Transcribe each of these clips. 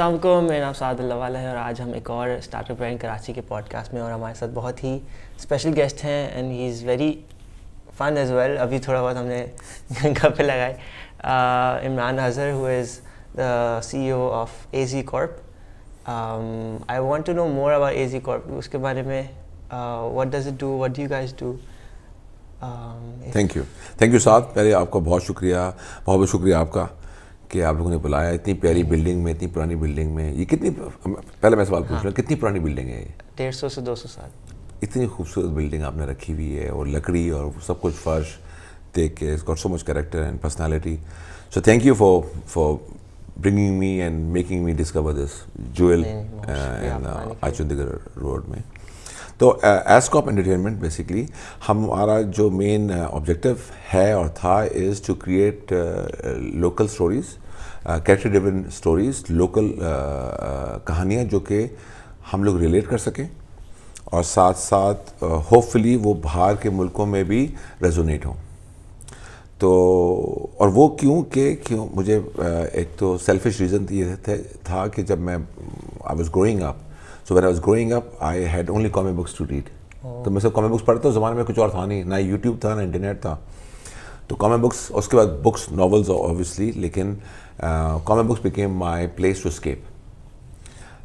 असलम मेरा नाम सादुल्ला वाला है और आज हम एक और स्टार्टअप ब्रांड कराची के पॉडकास्ट में और हमारे साथ बहुत ही स्पेशल गेस्ट हैं and he is very fun as well अभी थोड़ा बहुत हमने गपे लगाए Imran Azhar who is the C O of A G Corp I want to know more about A G Corp उसके बारे में what does it do what you guys do thank you thank you साहब पहले आपका बहुत शुक्रिया बहुत बहुत शुक्रिया आपका कि आप लोगों ने बुलाया इतनी प्यारी बिल्डिंग में इतनी पुरानी बिल्डिंग में ये कितनी पहले मैं सवाल पूछ रहा हूँ हाँ। कितनी पुरानी बिल्डिंग है ये डेढ़ सौ से दो सौ साल इतनी खूबसूरत बिल्डिंग आपने रखी हुई है और लकड़ी और सब कुछ फर्श देख के it's got so much character and personality so thank you for for bringing me and making me discover this jewel आचुंदगर रोड में तो एसकॉप एंटरटेनमेंट बेसिकली हमारा जो मेन ऑब्जेक्टिव uh, है और था is to create local stories character driven stories local कहानियाँ जो कि हम लोग रिलेट कर सकें और साथ साथ होपफुली वो बाहर के मुल्कों में भी रेजोनेट हों तो और वो क्यों के क्यों मुझे uh, एक तो सेल्फिश रीज़न ये था कि जब मैं I was growing up so where I was growing up I had only comic books to read तो मैं सब कॉमिक बुक्स पढ़ता हूँ ज़माने में कुछ और था नहीं ना यूट्यूब था ना इंटरनेट था तो कॉमिक बुक्स उसके बाद बुक्स नावल्स ऑब्वियसली लेकिन uh, uh, comic books became my place to escape.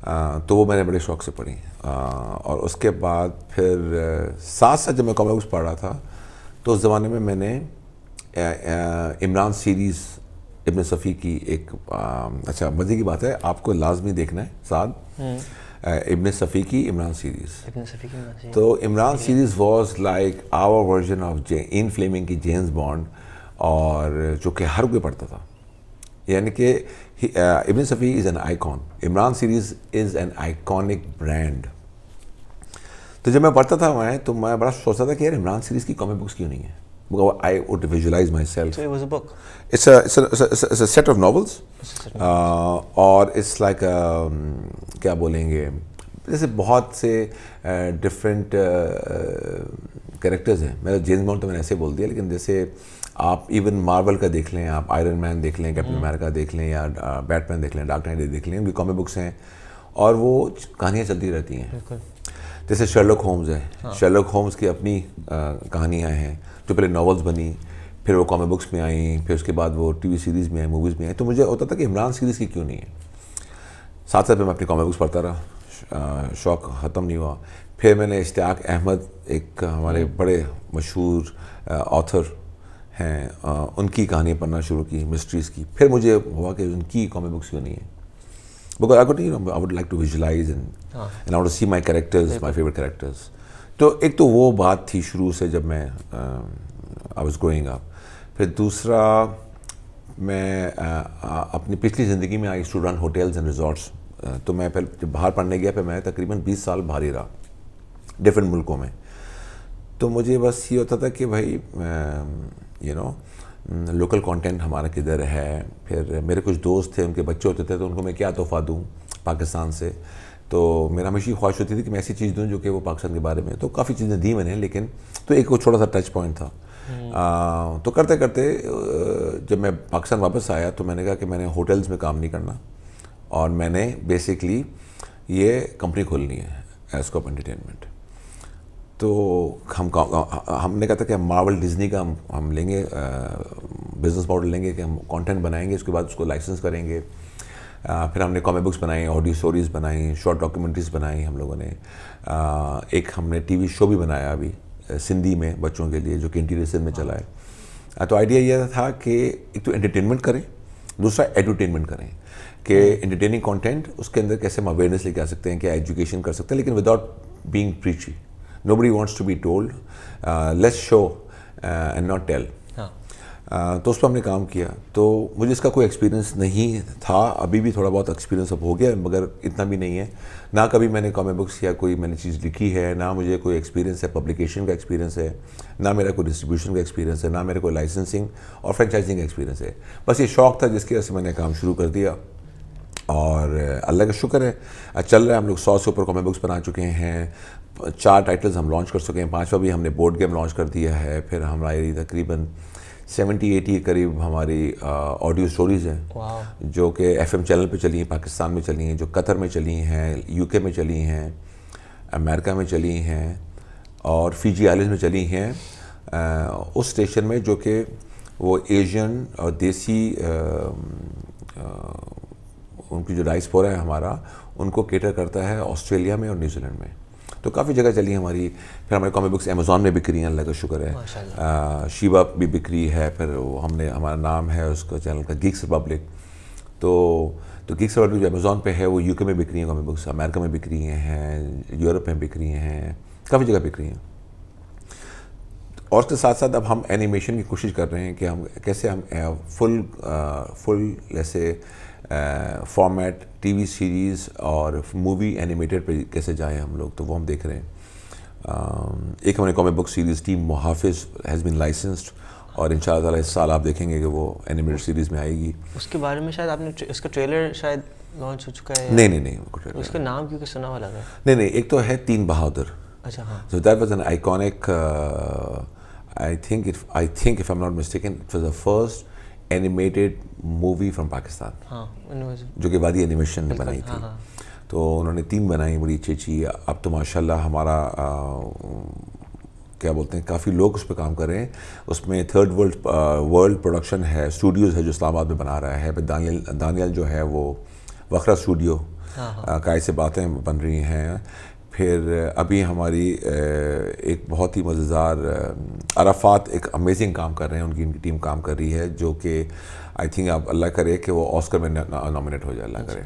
Uh, तो वो मैंने बड़े शौक से पढ़ी uh, और उसके बाद फिर uh, साथ साथ जब मैं कॉमिक बुक्स पढ़ रहा था तो उस ज़माने में मैंने uh, uh, Imran series Ibn Safi की एक um, अच्छा मज़े की बात है आपको लाजमी देखना है साथ इबन सफ़ी की इमरान सीरीज़ तो Imran series was like our version of जे इन फ्लेमिंग की जेम्स बॉन्ड और जो कि हर कोई पढ़ता था यानी कि Ibn Safi is an icon Imran series is an iconic brand तो जब मैं पढ़ता था मैं तो मैं बड़ा सोचता था कि यार इमरान सीरीज़ की कॉमिक बुक्स क्यों नहीं है I would visualize myself. So it was a book. It's a like um, क्या बोलेंगे जैसे बहुत से different uh, characters uh, uh, हैं मेरा जेम्स बॉन्ड तो मैंने ऐसे बोल दिया लेकिन जैसे आप इवन मार्वल का देख लें आप आयरन मैन देख लें कैप्टन हम्म। अमेरिका देख लें या बैटमैन देख लें डार्क नाइट देख लें उनकी कॉमिक बुक्स हैं और वो कहानियाँ चलती रहती हैं जैसे शर्लक होम्स है शर्लक हाँ। होम्स की अपनी कहानियाँ हैं जो पहले नॉवल्स बनी फिर वो कॉमिक बुक्स में आई फिर उसके बाद वो टीवी सीरीज़ में आई मूवीज़ में आई तो मुझे होता था कि इमरान सीरीज़ की क्यों नहीं है साथ साथ मैं अपनी कॉमिक बुक्स पढ़ता रहा शौक ख़त्म नहीं हुआ फिर मैंने इश्ताक अहमद एक हमारे हम्म। बड़े मशहूर ऑथर हैं उनकी कहानियाँ पढ़ना शुरू की मिस्ट्रीज़ की फिर मुझे हुआ कि उनकी कॉमिक बुक्स क्यों नहीं है because I you I would like to visualise and and I see my characters my favourite characters तो एक तो वो बात थी शुरू से जब मैं आई वॉज ग्रोइंग अप फिर दूसरा मैं आ, अपनी पिछली ज़िंदगी में I student hotels and resorts तो मैं फिर जब बाहर पढ़ने गया फिर मैं तकरीबन 20 साल बाहर ही रहा डिफरेंट मुल्कों में तो मुझे बस ये होता था कि भाई आ, यू नो लोकल कंटेंट हमारा किधर है फिर मेरे कुछ दोस्त थे उनके बच्चे होते थे तो उनको मैं क्या तोहफ़ा दूँ पाकिस्तान से तो मेरा हमेशा ख्वाहिश होती थी कि मैं ऐसी चीज़ दूँ जो कि वो पाकिस्तान के बारे में तो काफ़ी चीज़ें दी मैंने लेकिन तो एक वो छोटा सा टच पॉइंट था हम्म। आ, तो करते करते जब मैं पाकिस्तान वापस आया तो मैंने कहा कि मैंने होटल्स में काम नहीं करना और मैंने बेसिकली ये कंपनी खोलनी है एस्कॉप एंटरटेनमेंट तो हम हमने कहा था कि हम मार्वल डिज्नी का हम हम लेंगे बिज़नेस मॉडल लेंगे कि हम कंटेंट बनाएंगे उसके बाद उसको लाइसेंस करेंगे आ, फिर हमने कॉमिक बुक्स बनाई ऑडियो स्टोरीज़ बनाई शॉर्ट डॉक्यूमेंट्रीज बनाई हम लोगों ने आ, एक हमने टीवी शो भी बनाया अभी सिंधी में बच्चों के लिए जो कि इंटीरियर सिंध में चला है तो आइडिया यह था कि एक तो एंटरटेनमेंट करें दूसरा एडवर्टेनमेंट करें कि एंटरटेनिंग कंटेंट उसके अंदर कैसे हम अवेयरनेस लेके आ सकते हैं क्या एजुकेशन कर सकते हैं लेकिन without being preachy nobody wants to be told uh, let's show and not tell तो उस पर हमने काम किया तो मुझे इसका कोई एक्सपीरियंस नहीं था अभी भी थोड़ा बहुत एक्सपीरियंस अब हो गया मगर इतना भी नहीं है ना कभी मैंने कॉमिक बुक्स या कोई मैंने चीज़ लिखी है ना मुझे कोई एक्सपीरियंस है पब्लिकेशन का एक्सपीरियंस है ना मेरा कोई डिस्ट्रीब्यूशन का एक्सपीरियंस है ना मेरा कोई लाइसेंसिंग और फ्रेंचाइजिंग का एक्सपीरियंस है बस ये शौक़ था जिसकी वजह से मैंने काम शुरू कर दिया और अल्लाह का शुक्र है चल रहा है हम लोग सौ से ऊपर कॉमिक बुक्स बना चुके हैं चार टाइटल्स हम लॉन्च कर चुके हैं पाँचवा भी हमने बोर्ड गेम लॉन्च कर दिया है फिर हमारी तकरीबन सेवेंटी एटी के करीब हमारी ऑडियो स्टोरीज हैं जो कि एम चैनल पर चली हैं पाकिस्तान में चली हैं जो कतर में चली हैं के में चली हैं अमेरिका में चली हैं और फीजी आइलैंड में चली हैं आ, उस स्टेशन में जो कि वो एशियन और देसी आ, आ, उनकी जो राइस पोरा है हमारा उनको केटर करता है ऑस्ट्रेलिया में और न्यूजीलैंड में तो काफ़ी जगह चली है हमारी फिर हमारी कॉमिक बुक्स अमेजोन में बिक्री हैं अल्लाह का शुक्र है शिवा भी बिक्री है फिर हमने हमारा नाम है उसका चैनल का गिग्स रिपब्लिक तो तो गिग्स रिपब्लिक जो अमेजोन पे है वो यूके में बिक्री हैं कॉमिक बुक्स अमेरिका में बिक्री हैं यूरोप में बिक्री हैं काफ़ी जगह बिक्री हैं और उसके साथ साथ अब हम एनिमेशन की कोशिश कर रहे हैं कि हम कैसे हम फुल फुल जैसे फॉर्मेट टीवी सीरीज़ और मूवी एनिमेटेड कैसे जाएँ हम लोग तो वो हम देख रहे हैं एक हमारे comic book series team Muhafiz has been licensed और इन शाला इस साल आप देखेंगे कि वो एनिमेटेड सीरीज़ में आएगी उसके बारे में शायद आपने इसका ट्रेलर शायद लॉन्च हो चुका है नहीं नहीं नहीं उसका नाम क्योंकि सुना हुआ लगा नहीं नहीं एक तो है तीन बहादुर अच्छा that was an iconic I think I think if I am not mistaken it was the first animated movie from Pakistan जो कि वादी एनिमेशन ने बनाई थी हाँ, हाँ। तो उन्होंने टीम बनाई बड़ी अच्छी अच्छी अब तो माशाल्लाह हमारा आ, क्या बोलते हैं काफ़ी लोग उस पर काम कर रहे हैं उसमें थर्ड वर्ल्ड वर्ल्ड प्रोडक्शन है स्टूडियोज़ है जो इस्लामाबाद में बना रहा है दानियल दानियल जो है वो वखरा स्टूडियो हाँ, हाँ. से बातें बन रही हैं फिर अभी हमारी एक बहुत ही मज़ेदार अराफात एक अमेजिंग काम कर रहे हैं उनकी उनकी टीम काम कर रही है जो कि आई थिंक आप अल्लाह करे कि वो ऑस्कर में नॉमिनेट हो जाए अल्लाह करे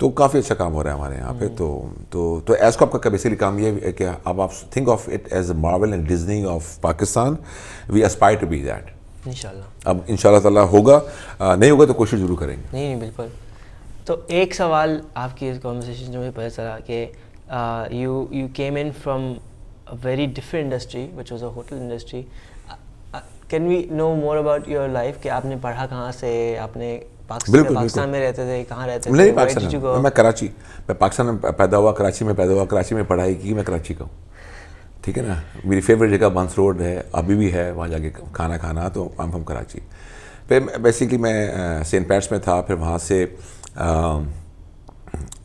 तो काफ़ी अच्छा काम हो रहा है हमारे यहाँ पे hmm. तो तो तो एज को आपका का काम ये है कि अब आप think of it as a Marvel and Disney of Pakistan we aspire to be that इंशाल्लाह अब इंशाल्लाह ताला होगा आ, नहीं होगा तो कोशिश जरूर करेंगे नहीं नहीं बिल्कुल तो एक सवाल आपकी इस कॉन्वर्सेशन में पता चला कि uh, you you came in from a very different industry, which was a hotel industry. Uh, uh, can we know more about your life? कि आपने पढ़ा कहाँ से आपने बिल्कुल पाकिस्तान में रहते थे कहाँ रहते थे नहीं पाकिस्तान मैं, मैं कराची मैं पाकिस्तान में पैदा हुआ कराची में पैदा हुआ कराची में पढ़ाई की मैं कराची का हूँ ठीक है ना मेरी फेवरेट जगह बांस रोड है अभी भी है वहाँ जाके खाना खाना तो आई एम फ्रॉम कराची फिर बेसिकली मैं सेंट पैट्स uh, में था फिर वहाँ से um,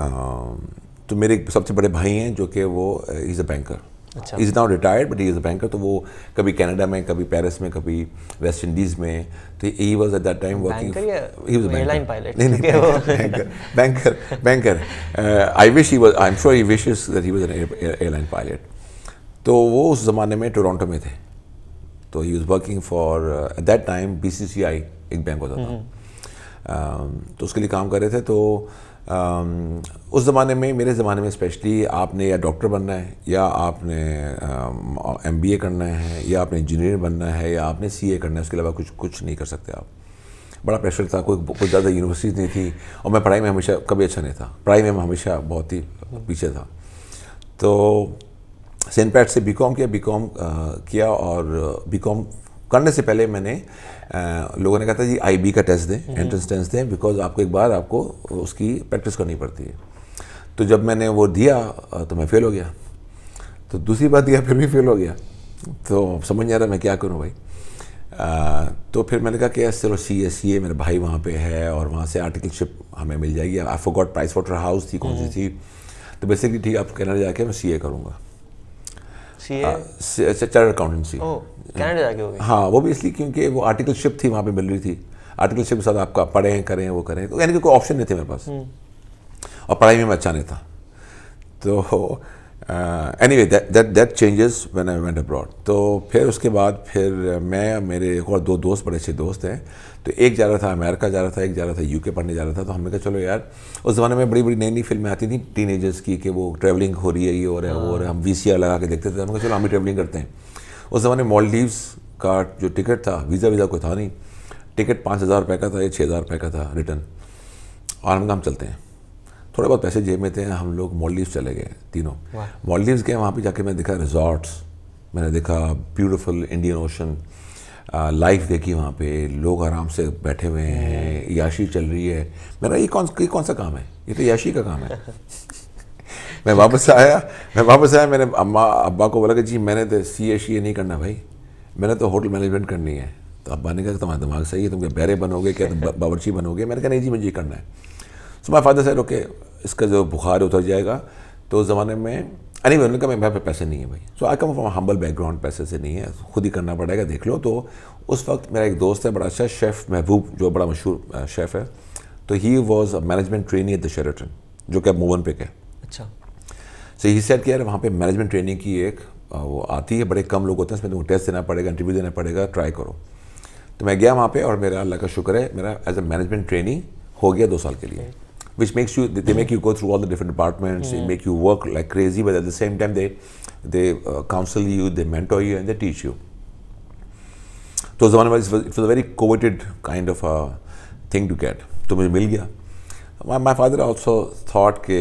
um, तो मेरे सबसे बड़े भाई हैं जो कि वो इज़ अ बैंकर अच्छा is now retired but he is a banker तो वो कभी कनाडा में कभी पेरिस में कभी वेस्ट इंडीज़ में तो he was at that time working he was airline pilot नहीं नहीं banker banker banker I wish he was I am sure he wishes that he was an airline pilot तो वो उस ज़माने में टोरंटो में थे तो he was working for at that time BCCI एक बैंक होता था हम्म। um, तो उसके लिए काम कर रहे थे तो Um, उस ज़माने में मेरे ज़माने में स्पेशली आपने या डॉक्टर बनना है या आपने एम बी ए करना है या आपने इंजीनियर बनना है या आपने सी ए करना है उसके अलावा कुछ कुछ नहीं कर सकते आप बड़ा प्रेशर था कोई कुछ ज़्यादा यूनिवर्सिटीज़ नहीं थी और मैं पढ़ाई में हमेशा कभी अच्छा नहीं था पढ़ाई में मैं हमेशा बहुत ही पीछे था तो सेंट पैट से बी कॉम किया बी कॉम uh, किया और बी uh, कॉम करने से पहले मैंने लोगों ने कहा था जी आईबी का टेस्ट दें एंट्रेंस हम्म। टेस्ट दें बिकॉज आपको एक बार आपको उसकी प्रैक्टिस करनी पड़ती है तो जब मैंने वो दिया तो मैं फेल हो गया तो दूसरी बार दिया फिर भी फेल हो गया तो समझ नहीं आ रहा मैं क्या करूँ भाई आ, तो फिर मैंने कहा कि चलो सी एस सी ए मेरे भाई वहाँ पे है और वहाँ से आर्टिकलशिप हमें मिल जाएगी I forgot Price Waterhouse थी कौन सी हम्म। थी तो बेसिकली ठीक आप कैनेडा जाके मैं सी ए करूँगा चार्ट अकाउंटेंसी कनाडा जाके हो गई हाँ वो भी इसलिए क्योंकि वो आर्टिकल शिप थी वहाँ पे मिल रही थी शिप के साथ आपका पढ़े हैं करें वो करें तो यानी कि कोई ऑप्शन नहीं थे मेरे पास हम्म। और पढ़ाई में मैं अच्छा नहीं था तो anyway that that changes when I went abroad तो फिर उसके बाद फिर मैं मेरे एक और दो दोस्त बड़े अच्छे दोस्त हैं तो एक जा रहा था अमेरिका जा रहा था एक जा रहा था यूके पढ़ने जा रहा था तो हमने कहा चलो यार उस ज़माने में बड़ी बड़ी नई नई फिल्में आती थी एजर्स की कि वो ट्रैवलिंग हो रही है ये हो रहा है वो है हम वी लगा के देखते थे हमने कहा चलो हम भी ट्रैवलिंग करते हैं उस ज़माने मॉलडीव्स का जो टिकट था वीज़ा वीज़ा कोई था नहीं टिकट पाँच हज़ार रुपये का था या छः हज़ार रुपये का था रिटर्न और हम हम चलते हैं थोड़े बहुत पैसे जेब में थे हम लोग मॉलडीव्स चले गए तीनों मॉलडीव्स गए वहाँ पर जाके मैंने देखा रिजॉर्ट्स मैंने देखा ब्यूटिफुल इंडियन ओशन लाइफ देखी वहाँ पे लोग आराम से बैठे हुए हैं हम्म। याशी चल रही है मेरा ये कौन ये कौन सा काम है ये तो याशी का काम है मैं वापस आया मैं वापस आया मैंने अम्मा अब्बा को बोला कि जी मैंने तो सी ए शी ए नहीं करना भाई मैंने तो होटल मैनेजमेंट करनी है तो अब्बा ने कहा तुम्हारा दिमाग सही है तुम क्या बहरे बनोगे क्या तुम बावरची बनोगे मैंने कहा नहीं जी मुझे ये करना है सो माई फादर साहब ओके इसका जो बुखार उतर जाएगा तो उस ज़माने में अनी anyway, उन्होंने कहा मेरे पे पैसे नहीं है भाई so I come from humble background पैसे से नहीं है खुद ही करना पड़ेगा देख लो तो उस वक्त मेरा एक दोस्त है बड़ा अच्छा शेफ़ महबूब जो बड़ा मशहूर शेफ़ है तो he was management trainee at the Sheraton जो कि मोवन पे के अच्छा सो ही सेट कि यार वहाँ पे मैनेजमेंट ट्रेनिंग की एक वो आती है बड़े कम लोग होते हैं उसमें तुमको टेस्ट देना पड़ेगा इंटरव्यू देना पड़ेगा ट्राई करो तो मैं गया वहाँ पे और मेरा अल्लाह का शुक्र है मेरा एज अ मैनेजमेंट ट्रेनिंग हो गया दो साल के लिए which makes you they make you go through all the different departments make you work like crazy but at the same time they they counsel you they mentor you and they teach you तो उस जमाने में it was a very coveted kind of thing to get तो मुझे मिल गया my father also that के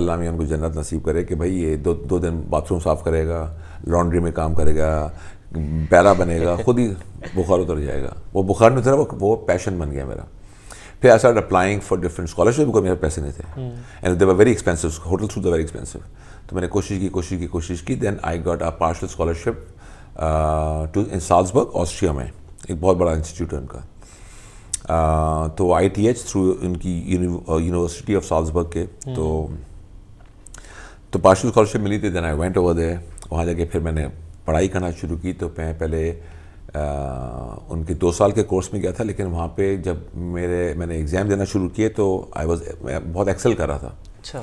अल्लाह मियाँ उनको जन्नत नसीब करे कि भाई ये दो दो दिन बाथरूम साफ़ करेगा लॉन्ड्री में काम करेगा बैरा बनेगा खुद ही बुखार उतर जाएगा वो बुखार नहीं उतरा वो वो पैशन बन गया मेरा फिर I start applying for different scholarship को मेरे पैसे नहीं थे and they were very expensive hotel through the very expensive तो मैंने कोशिश की कोशिश की कोशिश की then I got a partial scholarship to in Salzburg Austria में एक बहुत बड़ा इंस्टीट्यूट है उनका Uh, तो आई टी एच थ्रू उनकी यूनिवर्सिटी ऑफ साल्सबर्ग के हम्म। तो तो पार्शल स्कॉलरशिप मिली थी then I went over there वहाँ जाके फिर मैंने पढ़ाई करना शुरू की तो मैं पहले आ, uh, उनके दो साल के कोर्स में गया था लेकिन वहाँ पे जब मेरे मैंने एग्ज़ाम देना शुरू किए तो आई वॉज बहुत एक्सेल कर रहा था अच्छा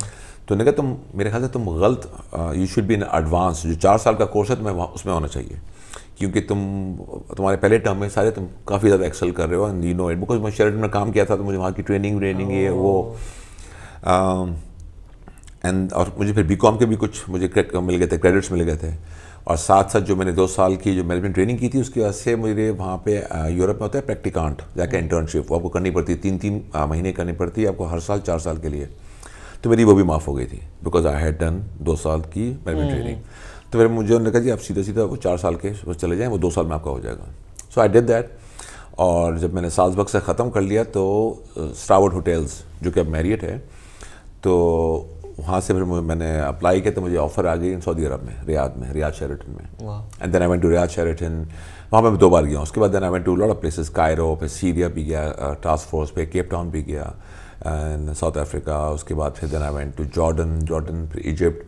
तो मैंने कहा तुम मेरे ख्याल से तुम गलत you should be in advance जो चार साल का कोर्स है तो मैं वहाँ उसमें होना चाहिए क्योंकि तुम तुम्हारे पहले टर्म में सारे तुम काफ़ी ज़्यादा एक्सेल कर रहे हो and you know it because मैं शर्ट में काम किया था तो मुझे वहाँ की ट्रेनिंग व्रेनिंग ये वो एंड um, और मुझे फिर बी के भी कुछ मुझे मिल गए थे क्रेडिट्स मिल गए थे और साथ साथ जो मैंने दो साल की जो मैनेजमेंट ट्रेनिंग की थी उसकी वजह से मुझे वहाँ पे यूरोप uh, में होता है प्रैक्टिकांट जाकर इंटर्नशिप वो आपको करनी पड़ती है तीन तीन uh, महीने करनी पड़ती है आपको हर साल चार साल के लिए तो मेरी वो भी माफ़ हो गई थी बिकॉज आई हैड डन दो साल की मैनेजमेंट ट्रेनिंग तो फिर मुझे उन्होंने कहा जी आप सीधा सीधा वो चार साल के बस चले जाएँ वो दो साल में आपका हो जाएगा सो आई डिड दैट और जब मैंने साल्सबर्ग से ख़त्म कर लिया तो स्टावर्ड होटल्स जो कि अब मैरियट है तो वहाँ से फिर मैंने अप्लाई किया तो मुझे ऑफ़र आ गई सऊदी अरब में रियाद में रियाद शेरेटन में and then I went to Riyadh Sheraton वहाँ पर मैं दो बार गया उसके बाद then I went to lot of places Cairo फिर सीरिया भी गया टास्क फोर्स पे केप टाउन भी गया एंड साउथ अफ्रीका उसके बाद फिर then I went to Jordan Jordan फिर Egypt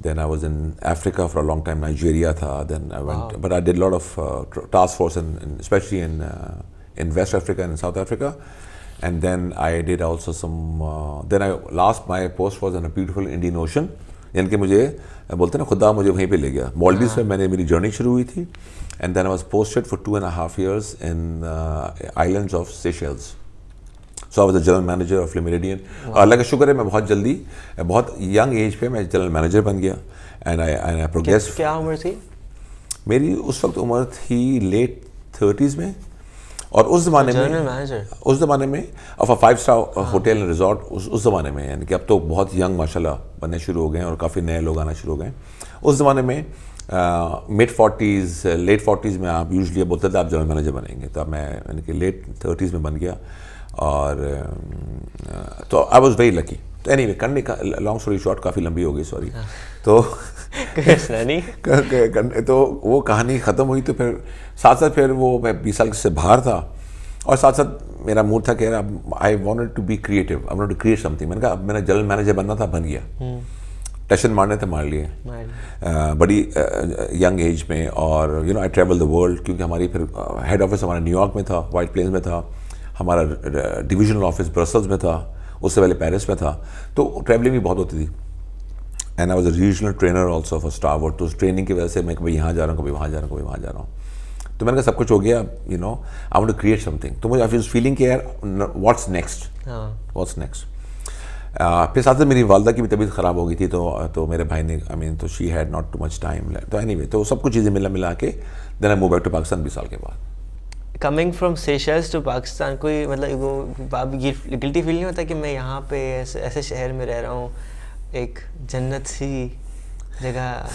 Then I was in Africa for a long time, Nigeria. Tha. Then I went, wow. but I did a lot of uh, task force, in, in especially in uh, in West Africa and in South Africa. And then I did also some. Uh, then I last my post was in a beautiful Indian Ocean. यानी कि मुझे बोलते ना खुदा मुझे वहीं पे ले गया मॉलडीव में मैंने मेरी जर्नी शुरू हुई थी and then I was posted for two and half years in islands of Seychelles so I was general manager of Le Meridien और अल्लाह का शुक्र है मैं बहुत जल्दी बहुत यंग एज पे मैं जनरल मैनेजर बन गया and I and I progress क्या उम्र थी मेरी उस वक्त उम्र थी लेट थर्टीज़ में और उस ज़माने अच्छा, में उस ज़माने में अब five star hotel and resort उस उस ज़माने में यानी कि अब तो बहुत यंग माशाल्लाह बनने शुरू हो गए हैं और काफ़ी नए लोग आना शुरू हो गए उस ज़माने में मिड फोर्टीज़ लेट फोर्टीज़ में आप यूजली बोलते थे आप जनरल मैनेजर बनेंगे तो मैं यानी कि लेट थर्टीज़ में बन गया और तो आई वॉज वेरी लकी तो एनी वे करने का लॉन्ग स्टोरी शॉर्ट काफ़ी लंबी हो गई सॉरी हाँ। तो तो वो कहानी ख़त्म हुई तो फिर साथ साथ फिर वो मैं बीस साल से बाहर था और साथ साथ मेरा मूड था कि अब I want to be creative I want to create something मैंने कहा अब मेरा जनरल मैनेजर बनना था बन गया हम्म। टेशन मारने थे मार लिए बड़ी यंग एज में और you know I travel the world क्योंकि हमारी फिर हेड ऑफिस हमारा न्यूयॉर्क में था वाइट प्लेन में था हमारा डिविजनल ऑफिस ब्रसल्स में था उससे पहले पेरिस में था तो ट्रैवलिंग भी बहुत होती थी and I was a regional trainer also for Starwood तो उस ट्रेनिंग की वजह से मैं कभी यहाँ जा रहा हूँ कभी वहाँ जा रहा हूँ कभी वहाँ जा रहा हूँ तो मैंने कहा सब कुछ हो गया you know I want to create something तो मुझे I feeling care what's what's next what's next फिर साथ ही मेरी वालदा की भी तबीयत ख़राब हो गई थी तो तो मेरे भाई ने आई मीन तो she had not too much time तो एनी वे तो सब कुछ चीज़ें मिला मिला के then I move back to Pakistan बीस साल के बाद coming from Seychelles to Pakistan कोई मतलब वो बाप गिल्टी फील नहीं होता कि मैं यहाँ पे ऐसे ऐसे शहर में रह रहा हूँ एक जन्नत सी जगह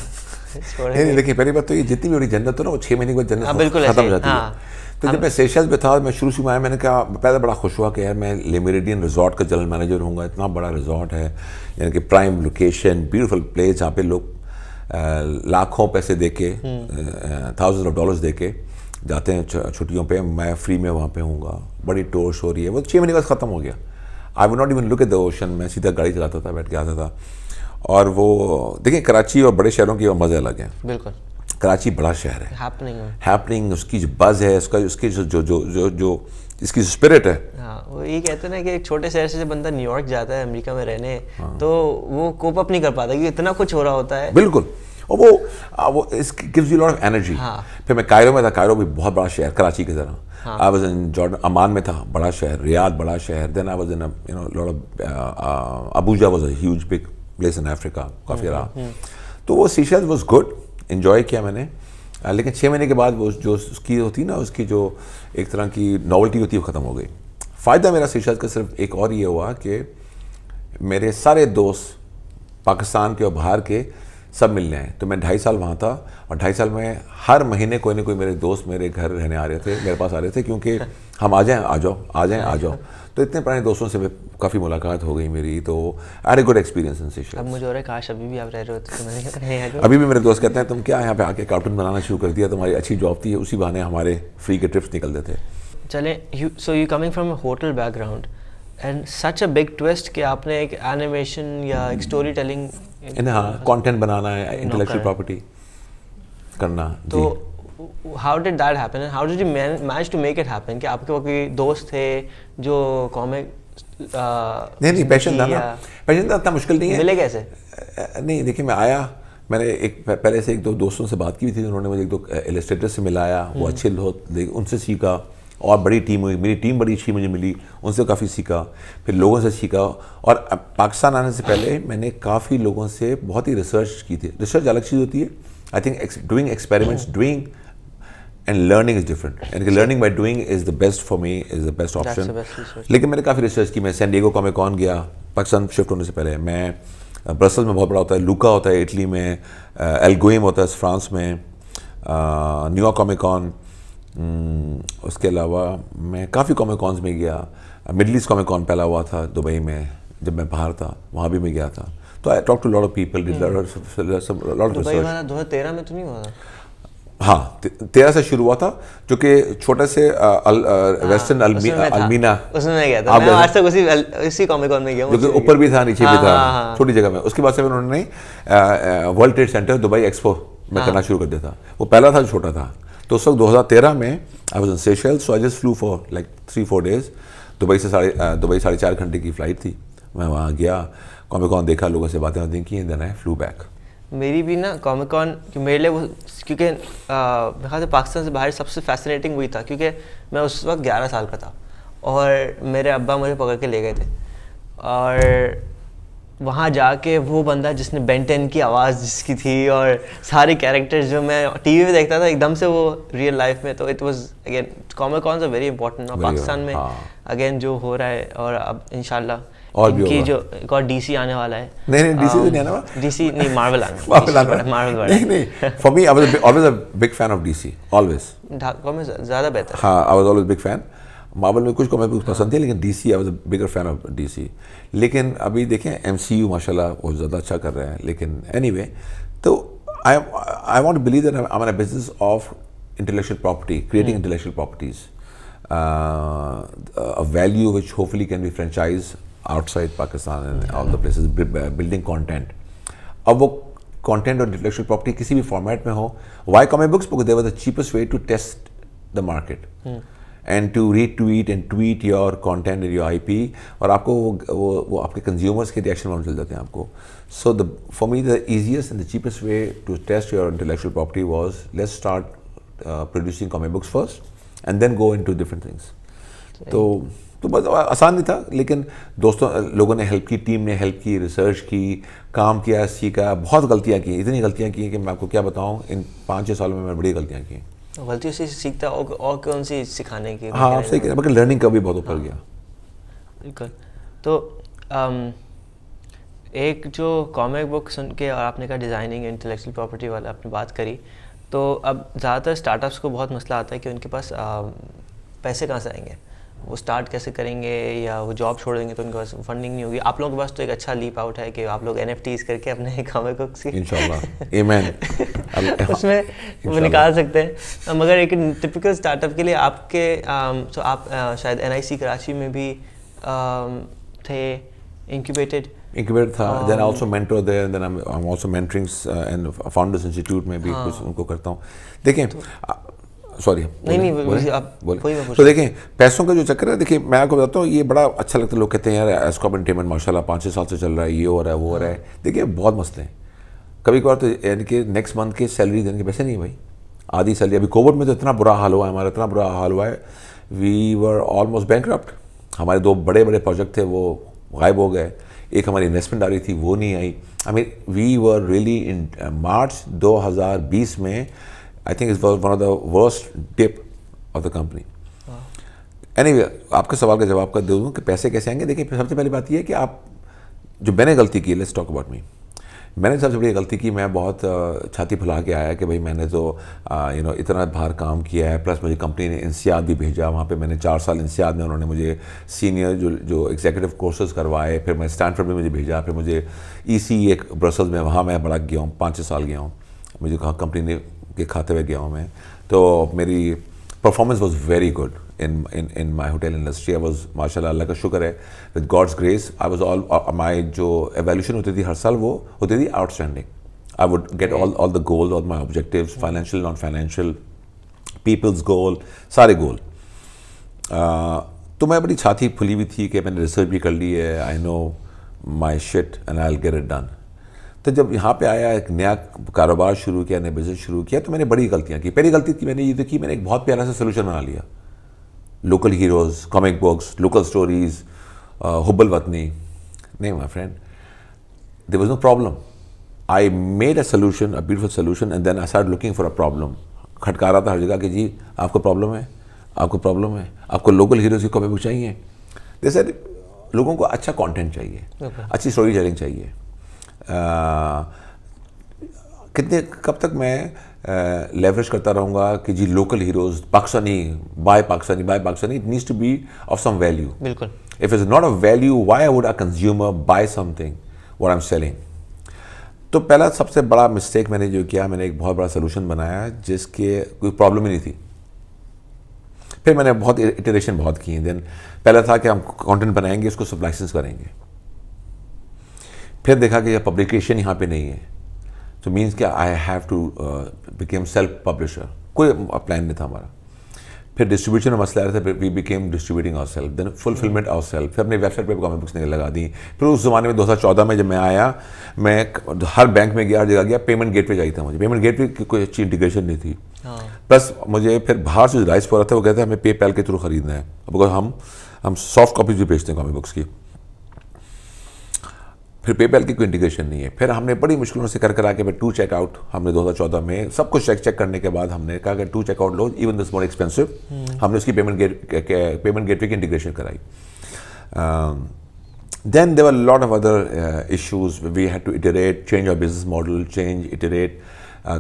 नहीं देखिए पहली बात तो ये जितनी भी बड़ी जन्नत हो ना वो छः महीने के बाद जन्नत हाँ, बिल्कुल खत्म हो जाती है हाँ। तो जब मैं सेशल्स में था मैं शुरू शुरू में आया मैंने कहा पहले बड़ा खुश हुआ कि यार मैं लेमेरिडियन रिजॉर्ट का जनरल मैनेजर हूँ इतना बड़ा रिजॉर्ट है यानी कि प्राइम लोकेशन ब्यूटीफुल प्लेस जहाँ पे लोग लाखों पैसे दे के थाउजेंड ऑफ डॉलर्स दे के जाते हैं छुट्टियों पे मैं फ्री में वहाँ पे हूँगा बड़ी टोर हो रही है वो तो छः महीने का ख़त्म हो गया I would not even look at the ocean मैं सीधा गाड़ी चलाता था बैठ के आता था और वो देखिए कराची और बड़े शहरों की मज़े अलग हैं बिल्कुल कराची बड़ा शहर है हैपनिंग उसकी जो बज़ है उसका उसकी जो जो जो जो, जो इसकी स्पिरिट है हाँ वो ये कहते हैं ना कि एक छोटे शहर से जब बंदा न्यूयॉर्क जाता है अमेरिका में रहने हाँ। तो वो कोप अप नहीं कर पाता क्योंकि इतना कुछ हो रहा होता है बिल्कुल और वो वो इस gives you lot of energy फिर मैं कायरो में था कायरो भी बहुत बड़ा शहर कराची की तरह आई वाज इन जॉर्डन अमान में था बड़ा शहर रियाद बड़ा शहर then I was in you know lot of Abuja was a huge big place in Africa काफ़ी रहा हम्म, हम्म। तो वो सीशेल वॉज गुड इन्जॉय किया मैंने लेकिन छः महीने के बाद वो जो उसकी होती ना उसकी जो एक तरह की नॉवल्टी होती है वो ख़त्म हो गई फ़ायदा मेरा सीशेल का सिर्फ एक और ये हुआ कि मेरे सारे दोस्त पाकिस्तान के और बाहर के सब मिलने आए तो मैं ढाई साल वहाँ था और ढाई साल में हर महीने कोई ना कोई मेरे दोस्त मेरे घर रहने आ रहे थे मेरे पास आ रहे थे क्योंकि हम आ जाएँ आ जाओ आ जाएँ आ जाओ तो इतने पुराने दोस्तों से काफ़ी मुलाकात हो गई मेरी तो are a good experience in सी अब मुझे और काश अभी भी आप रह रहे होते तो अभी भी मेरे दोस्त कहते हैं तुम क्या यहाँ पे आके कार्टून बनाना शुरू कर दिया तुम्हारी अच्छी जॉब थी उसी बहाने हमारे फ्री के ट्रिप्स निकलते थे चले you so you coming from hotel background and such a big twist कि आपने एक एनिमेशन या एक स्टोरी टेलिंग हाँ कॉन्टेंट बनाना है इंटेलेक्चुअल प्रॉपर्टी करना तो how did that happen how did you manage to make it happen कि आपके वक्त दोस्त थे जो कॉमिक नहीं नहीं पैशन था ना पैशन था इतना मुश्किल नहीं है मिले कैसे नहीं देखिए मैं आया मैंने एक पहले से एक दो दोस्तों से बात की थी उन्होंने मुझे एक दो इलेस्ट्रेटर से मिलाया वो हम्म। अच्छे लोग उनसे सीखा और बड़ी टीम हुई मेरी टीम बड़ी अच्छी मुझे मिली उनसे काफ़ी सीखा फिर लोगों से सीखा और पाकिस्तान आने से पहले मैंने काफ़ी लोगों से बहुत ही रिसर्च की थी रिसर्च अलग चीज़ होती है I think doing experiments doing and learning is different and learning by doing is the best for me is the best option लेकिन मैंने काफ़ी रिसर्च की मैं सैन का मैं कौन गया पाकिस्तान शिफ्ट होने से पहले मैं ब्रसल में बहुत बड़ा होता है लूका होता है इटली में एलगोइम होता है फ्रांस में न्यूयॉर्क कॉमिकॉन हम्म, उसके अलावा मैं काफ़ी कॉमिक कॉन्स में गया मिडल ईस्ट कॉमिक कॉन पहला हुआ था दुबई में जब मैं बाहर था वहाँ भी मैं गया था तो I talk to lot of people lot of में तो नहीं हुआ हाँ तेरह से शुरू हुआ था जो कि छोटे से वेस्टर्न अलमीना हाँ, उसमें मैं गया था मैं आज तक उसी कॉमिक कॉन में गया जो कि ऊपर भी था नीचे भी हाँ, था हाँ, छोटी जगह में उसके बाद से उन्होंने World Trade Center Dubai expo में करना शुरू कर दिया था वो पहला था छोटा था तो उस वक्त दो में I was Seychelles so I just flew for like three four days Dubai से साढ़े दुबई साढ़े चार घंटे की फ़्लाइट थी मैं वहाँ गया कॉन देखा लोगों से बातें बातें की देन आई फ्लू बैक मेरी भी ना कॉमिकॉन मेरे लिए वो क्योंकि मेरे ख्याल पाकिस्तान से बाहर सबसे फैसिनेटिंग वही था क्योंकि मैं उस वक्त ग्यारह साल का था और मेरे अब्बा मुझे पकड़ के ले गए थे और वहाँ जाके वो बंदा जिसने बेंटेन की आवाज़ जिसकी थी और सारे कैरेक्टर्स जो मैं टीवी पे देखता था एकदम से वो रियल लाइफ में तो it was again comic cons very important और पाकिस्तान में अगेन हाँ। जो हो रहा है और अब इनशाला और भी जो एक और डीसी आने वाला है नहीं नहीं डीसी तो नहीं um, आने वाला डीसी नहीं मार्वल आने मार्वल वाला नहीं नहीं for me I was always a big fan of DC always Dhaka में ज्यादा बेहतर हां I was always big fan Marvel में कुछ कॉमिक बुक पसंद थी लेकिन D C I was bigger fan of D C लेकिन अभी देखें एम सी यू माशा बहुत ज़्यादा अच्छा कर रहे हैं लेकिन एनी वे तो I want believe that I am business of intellectual property creating intellectual properties value which hopefully can be franchise outside Pakistan building content अब वो कॉन्टेंट और इंटलेक्चुअल प्रॉपर्टी किसी भी फॉर्मेट में हो why comic books book there the cheapest way to test the market and to read tweet and tweet your content and your I P और आपको वो वो, वो आपके कंज्यूमर्स के रिएक्शन मालूम चल जाते हैं आपको so the for me the easiest and the cheapest way to test your intellectual property was let start producing comic books first and then go into different things तो तो बस आसान नहीं था लेकिन दोस्तों लोगों ने हेल्प की टीम ने हेल्प की रिसर्च की काम किया सीखा बहुत गलतियाँ की इतनी गलतियाँ की कि मैं आपको क्या बताऊँ इन पाँच छः सालों में मैंने बड़ी गलतियाँ की गलतियों से सीखता और और कौन सी सिखाने की हाँ आप सही कह रहे हैं लर्निंग का भी बहुत ऊपर हाँ। गया बिल्कुल तो आम, एक जो कॉमिक बुक सुन के और आपने कहा डिज़ाइनिंग इंटेलेक्चुअल प्रॉपर्टी वाला आपने बात करी तो अब ज़्यादातर स्टार्टअप्स को बहुत मसला आता है कि उनके पास आ, पैसे कहाँ से आएंगे वो स्टार्ट कैसे करेंगे या वो जॉब छोड़ देंगे तो उनके पास फंडिंग नहीं होगी आप लोगों के पास तो एक अच्छा लीप आउट है कि आप लोग एन करके अपने कॉमिक को उसमें वो निकाल सकते हैं मगर एक टिपिकल स्टार्टअप के लिए आपके तो आप uh, शायद एन कराची में भी um, थे इंक्यूबेटेड incubator था then also mentor there mentor there and then i'm i'm also mentoring uh, में भी हाँ। कुछ उनको करता हूं देखें तो- सॉरी नहीं नहीं आप बोले तो देखें पैसों का जो चक्कर है देखिए मैं आपको बताता हूँ ये बड़ा अच्छा लगता है लोग कहते हैं यार एस्कॉप एंटेनमेंट माशाल्लाह पाँच छः साल से चल रहा है ये हो रहा है वो हो रहा हाँ। है देखिए बहुत मस्त हैं कभी कभार तो यानी कि नेक्स्ट मंथ के सैलरी देने के पैसे नहीं भाई आधी सैलरी अभी कोविड में तो इतना बुरा हाल हुआ है हमारा इतना बुरा हाल हुआ है वी वर ऑलमोस्ट बैंक हमारे दो बड़े बड़े प्रोजेक्ट थे वो गायब हो गए एक हमारी इन्वेस्टमेंट आ रही थी वो नहीं I I mean we were really in March 2020 में I think is one of the worst dip of the company anyway आपके सवाल का जवाब कर दे दूँ कि पैसे कैसे आएंगे देखिए सबसे पहली बात यह है कि आप जो मैंने गलती की लेट्स टॉक अबाउट मी मैंने सबसे बड़ी गलती की मैं बहुत छाती फुला के आया कि भाई मैंने तो यू नो इतना बाहर काम किया है प्लस मुझे कंपनी ने इंसियाद भी भेजा वहाँ पे मैंने चार साल इंसियाद में उन्होंने मुझे सीनियर जो जो एग्जीक्यूटिव कोर्सेज करवाए फिर मैं स्टैंडफर्ड में मुझे भेजा फिर मुझे ई e सी e एक ब्रसल्स में वहाँ मैं बड़ा गया हूँ पाँच छः साल गया हूँ मुझे कहा कंपनी ने के खाते हुए गया हूँ मैं तो मेरी performance was very good in in in my hotel industry I was माशा अल्लाह का शुक्र है with God's grace I was all my जो एवेल्यूशन होती थी हर साल वो होती थी outstanding I would get all all the goal all my objective financial non financial people's goal सारे गोल uh, तो मैं बड़ी छाती फुली हुई थी कि मैंने रिसर्च भी कर ली है I know my shit and I get it done तो जब यहाँ पे आया एक नया कारोबार शुरू किया नया बिज़नेस शुरू किया तो मैंने बड़ी गलतियाँ की पहली गलती थी मैंने ये देखी मैंने एक बहुत प्यारा सा सोल्यूशन बना लिया local heroes comic books local stories हुब्बल वतनी नहीं my friend there was no problem I made a solution a beautiful solution and then I start looking for a problem खटका रहा था हर जगह कि जी आपको प्रॉब्लम है आपको प्रॉब्लम है आपको लोकल हीरोज़ की कॉमिक बुक चाहिए जैसे लोगों को अच्छा कॉन्टेंट चाहिए okay. अच्छी स्टोरी टेलिंग चाहिए कितने कब तक मैं लेवरेज करता रहूँगा कि जी local heroes Pakistani by Pakistani by Pakistani it needs to be of some value बिल्कुल if is not a value why would a consumer buy something what I am selling तो पहला सबसे बड़ा मिस्टेक मैंने जो किया मैंने एक बहुत बड़ा सोल्यूशन बनाया जिसके कोई प्रॉब्लम ही नहीं थी फिर मैंने बहुत इटरेशन बहुत किए देन पहला था कि हम कंटेंट बनाएंगे उसको सब लाइसेंस करेंगे फिर देखा कि यह पब्लिकेशन यहाँ पे नहीं है तो मीन्स कि I have to became self publisher कोई प्लान नहीं था हमारा फिर डिस्ट्रीब्यूशन का मसला रहा था we became distributing our self then fulfilment our self फिर अपने वेबसाइट पर कॉमिक बुक्स लगा दी फिर उस जमाने में 2014 में जब मैं आया मैं हर बैंक में गया हर जगह गया पेमेंट गेट पे जाई था मुझे पेमेंट गेट पे कोई अच्छी इंटीग्रेशन नहीं थी प्लस हाँ। मुझे फिर बाहर से जो राइस पड़ा था वो कहते हैं हमें पे के थ्रू खरीदना है बिकॉज हम हम सॉफ्ट कॉपीज भी बेचते हैं कॉमिक बुक्स की फिर पेपैल की कोई इंटीग्रेशन नहीं है फिर हमने बड़ी मुश्किलों से कर कर आके फिर टू चेकआउट हमने 2014 में सब कुछ चेक चेक करने के बाद हमने कहा कि टू चेकआउट लो इवन दिस मोर एक्सपेंसिव हमने उसकी पेमेंट गेट पेमेंट गेटवे की इंटीग्रेशन कराई then there are lot of other issues we have to iterate change our business model change iterate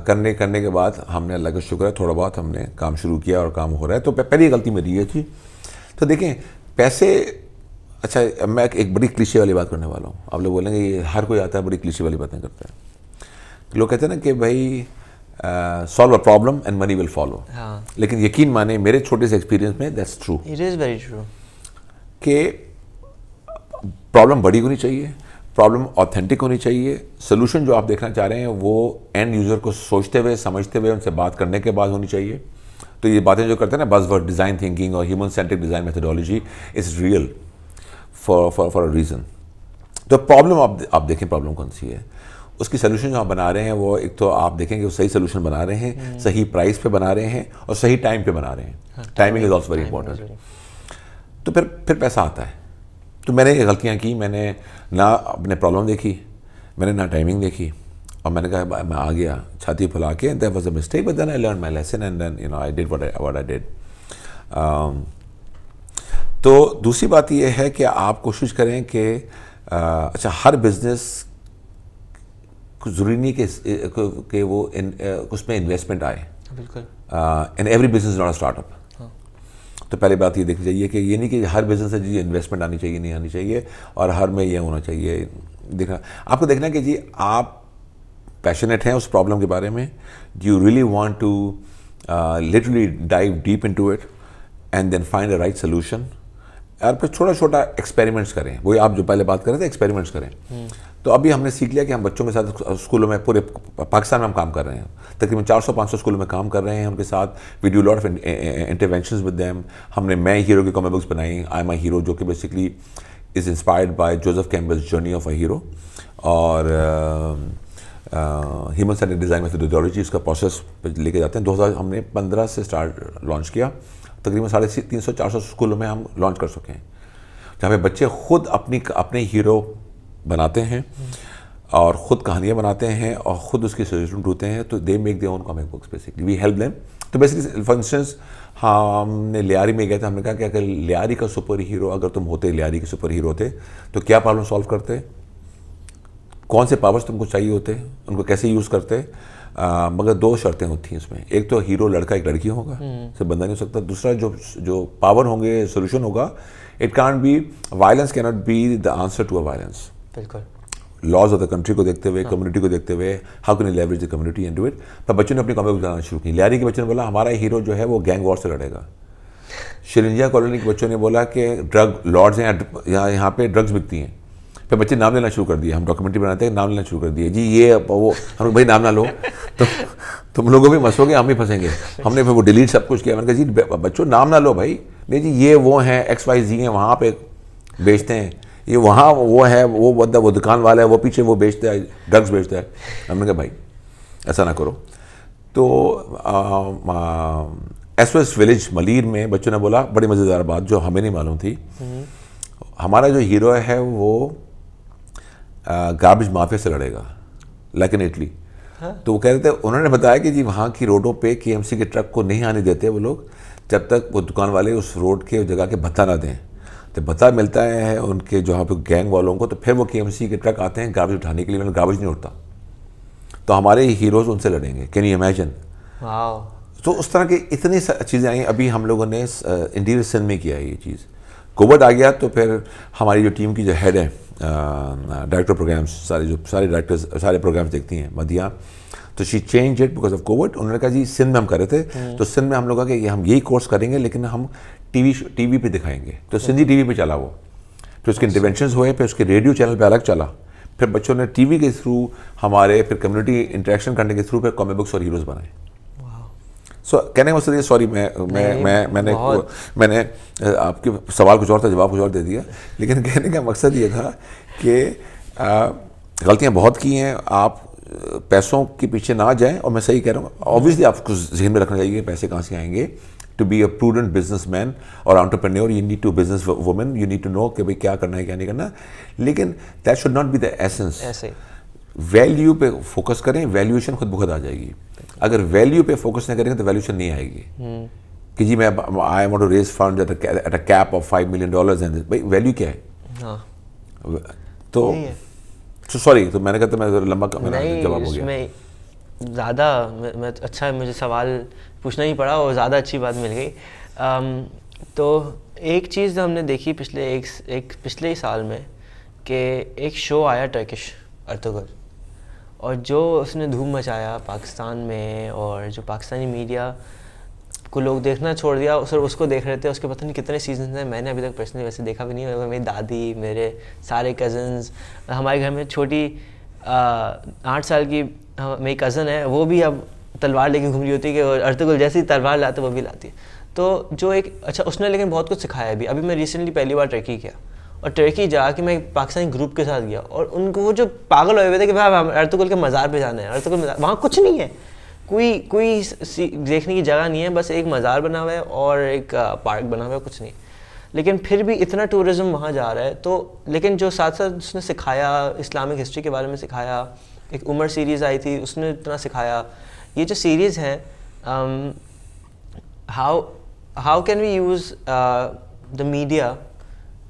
करने करने के बाद हमने अल्लाह का शुक्र है थोड़ा बहुत हमने काम शुरू किया और काम हो रहा है तो पहली गलती मेरी ये थी तो देखें पैसे अच्छा मैं एक बड़ी क्लिशे वाली बात करने वाला हूँ आप लोग बोलेंगे ये हर कोई आता है बड़ी क्लिशे वाली बातें करता है लोग कहते हैं ना कि भाई solve a problem and money will follow लेकिन यकीन माने मेरे छोटे से एक्सपीरियंस में that's true it is very true कि प्रॉब्लम बड़ी होनी चाहिए प्रॉब्लम ऑथेंटिक होनी चाहिए सोल्यूशन जो आप देखना चाह रहे हैं वो एंड यूज़र को सोचते हुए समझते हुए उनसे बात करने के बाद होनी चाहिए तो ये बातें जो करते हैं ना बस वर्ड डिज़ाइन थिंकिंग और human centric design methodology is real for for for a reason तो प्रॉब्लम आप दे, आप देखें प्रॉब्लम कौन सी है उसकी सोल्यूशन जो आप बना रहे हैं वो एक तो आप देखेंगे वो सही सोल्यूशन बना रहे हैं हम्म। सही प्राइस पे बना रहे हैं और सही टाइम पे बना रहे हैं timing is also very important तो फिर फिर पैसा आता है तो मैंने ये गलतियाँ की मैंने ना अपने प्रॉब्लम देखी मैंने ना टाइमिंग देखी और मैंने कहा मैं आ गया छाती फुला के that was a mistake but then I learn my lesson and then you know I did what I did तो दूसरी बात यह है कि आप कोशिश करें कि अच्छा हर बिज़नेस ज़रूरी नहीं कि वो इन, उसमें इन्वेस्टमेंट आए बिल्कुल in every business not startup तो पहले बात ये देखनी चाहिए कि ये नहीं कि हर बिज़नेस है जी इन्वेस्टमेंट आनी चाहिए नहीं आनी चाहिए और हर में ये होना चाहिए देखना आपको देखना है कि जी आप पैशनेट हैं उस प्रॉब्लम के बारे में you really want to literally dive deep into it and then find a right solution यार फिर छोटा छोटा एक्सपेरिमेंट्स करें वही आप जो पहले बात कर रहे थे एक्सपेरिमेंट्स करें तो अभी हमने सीख लिया कि हम बच्चों के साथ स्कूलों में पूरे पाकिस्तान में हम काम कर रहे हैं तकरीबन 400-500 स्कूलों में काम कर रहे हैं उनके साथ we do lot of intervention with them हमने मैं हीरो की कॉमिक बुक्स बनाई आई माई हीरो जो कि basically is inspired by Joseph Campbell's journey of a hero और ह्यूमन सेंटर डिज़ाइन मेथोडोलॉजी इसका प्रोसेस लेके जाते हैं दो हमने पंद्रह से स्टार्ट लॉन्च किया तकरीबन साढ़े तीन सौ चार सौ स्कूलों में हम लॉन्च कर चुके हैं जहाँ पे बच्चे खुद अपनी अपने हीरो बनाते हैं और ख़ुद कहानियाँ बनाते हैं और ख़ुद उसकी सजेशन ढूंढते हैं तो they make they own comic books basically we help them तो बेसिकली फंक्शंस हमने लियारी में गए थे हमने कहा कि अगर लियारी का सुपर हीरो अगर तुम होते लियारी के सुपर हीरो होते तो क्या प्रॉब्लम सॉल्व करते कौन से पावर्स तुमको चाहिए होते उनको कैसे यूज़ करते मगर दो शर्तें होती हैं उसमें एक तो हीरो लड़का एक लड़की होगा हम्म। से बंदा नहीं हो सकता दूसरा जो जो पावर होंगे सोल्यूशन होगा it can be violence can not be the answer to a violence बिल्कुल लॉज ऑफ द कंट्री को देखते हुए कम्युनिटी हाँ। को देखते हुए how can leverage the community and do it पर बच्चों ने अपनी कॉमेडी बनाना शुरू की लियारी के बच्चों ने बोला हमारा हीरो जो है वो गैंग वॉर से लड़ेगा शिलिंजिया कॉलोनी के बच्चों ने बोला कि ड्रग लॉर्ड्स हैं यहाँ पे ड्रग्स बिकती हैं फिर बच्चे नाम लेना शुरू कर दिए हम डॉक्यूमेंट्री बनाते हैं नाम लेना शुरू कर दिए जी ये वो हम भाई नाम ना लो तो तुम लोगों भी फंसोगे हम भी फंसेंगे हमने फिर वो डिलीट सब कुछ किया मैंने कहा जी बच्चों नाम ना लो भाई नहीं जी ये वो हैं एक्स वाई जी हैं वहाँ पे बेचते हैं ये वहाँ वो है वो बंदा वो दुकान वाला है वो पीछे वो बेचता है ड्रग्स बेचता है हमने कहा भाई ऐसा ना करो तो एस एस विलेज मलिर में बच्चों ने बोला बड़ी मज़ेदार बात जो हमें नहीं मालूम थी हम्म। हमारा जो हीरो है वो गार्बेज माफिया से लड़ेगा लाइक इन इटली तो वो कह रहे थे उन्होंने बताया कि जी वहाँ की रोडों पे केएमसी के ट्रक को नहीं आने देते वो लोग जब तक वो दुकान वाले उस रोड के उस जगह के भत्ता ना दें तो भत्ता मिलता है उनके जहाँ पे गैंग वालों को तो फिर वो के के ट्रक आते हैं गार्बेज उठाने के लिए मैंने गार्बेज नहीं उठता तो हमारे ही हीरोज़ उनसे लड़ेंगे कैन यू इमेजन तो उस तरह के इतनी चीज़ें आई अभी हम लोगों ने इंटीरियर सिंध में किया है ये चीज़ कोविड आ गया तो फिर हमारी जो टीम की जो हेड है डायरेक्टर प्रोग्राम्स सारे जो सारे डायरेक्टर्स सारे प्रोग्राम्स देखती हैं मदिया तो she change it because of COVID उन्होंने कहा जी सिंध में हम कर रहे थे हम्म। तो सिंध में हम लोग कहा कि हम यही कोर्स करेंगे लेकिन हम टीवी टीवी पे दिखाएंगे तो सिंधी टीवी पे चला वो फिर उसके इंटरवेंशन अच्छा। हुए फिर उसके रेडियो चैनल पे अलग चला फिर बच्चों ने टीवी के थ्रू हमारे फिर कम्युनिटी इंटरेक्शन करने के थ्रू फिर कॉमिक बुक्स और हीरोज़ बनाए सो कहने का मकसद मतलब ये सॉरी मैं मैं मैं मैंने मैंने आपके सवाल कुछ और था जवाब कुछ और दे दिया लेकिन कहने का मकसद ये था कि गलतियाँ बहुत की हैं आप पैसों के पीछे ना जाएं और मैं सही कह रहा हूँ ऑब्वियसली आपको जहन में रखना चाहिए पैसे कहाँ से आएंगे to be a prudent business man और entrepreneur you need to business women you need to know कि भाई क्या करना है क्या नहीं करना लेकिन that should not be the essence value पे फोकस करें वैल्यूएशन खुद बखुद आ जाएगी अगर वैल्यू पे फोकस नहीं करेंगे तो वैल्यूशन नहीं आएगी हम्म। कि जी मैं I want to raise fund at a cap of five million dollar and भाई वैल्यू क्या है हाँ। तो सॉरी तो मैंने कहा था तो मैं लंबा जवाब हो गया ज़्यादा मैं अच्छा है मुझे सवाल पूछना ही पड़ा और ज़्यादा अच्छी बात मिल गई तो एक चीज़ हमने देखी पिछले एक एक पिछले ही साल में कि एक शो आया टर्किश अर्तुगल और जो उसने धूम मचाया पाकिस्तान में और जो पाकिस्तानी मीडिया को लोग देखना छोड़ दिया सर उसको देख रहे थे उसके पता नहीं कितने सीजन हैं मैंने अभी तक पर्सनली वैसे देखा भी नहीं मेरी दादी मेरे सारे कज़न्स हमारे घर में छोटी आठ साल की हाँ, मेरी कज़न है वो भी अब तलवार लेके घूम रही होती है कि अर्तगुल जैसी तलवार लाते वो भी लाती है तो जो एक अच्छा उसने लेकिन बहुत कुछ सिखाया अभी अभी मैं रिसेंटली पहली बार ट्रैकिंग किया और टर्की जा कि मैं पाकिस्तानी ग्रुप के साथ गया और उनको वो जो पागल हुए हुए थे कि भाई हम अर्तुगल के मज़ार पे जाना है अर्तुगल मज़ार वहाँ कुछ नहीं है कोई कोई देखने की जगह नहीं है बस एक मज़ार बना हुआ है और एक पार्क बना हुआ है कुछ नहीं लेकिन फिर भी इतना टूरिज़्म वहाँ जा रहा है तो लेकिन जो साथ साथ उसने सिखाया इस्लामिक हिस्ट्री के बारे में सिखाया एक उमर सीरीज़ आई थी उसने इतना सिखाया ये जो सीरीज़ है how how can we use the media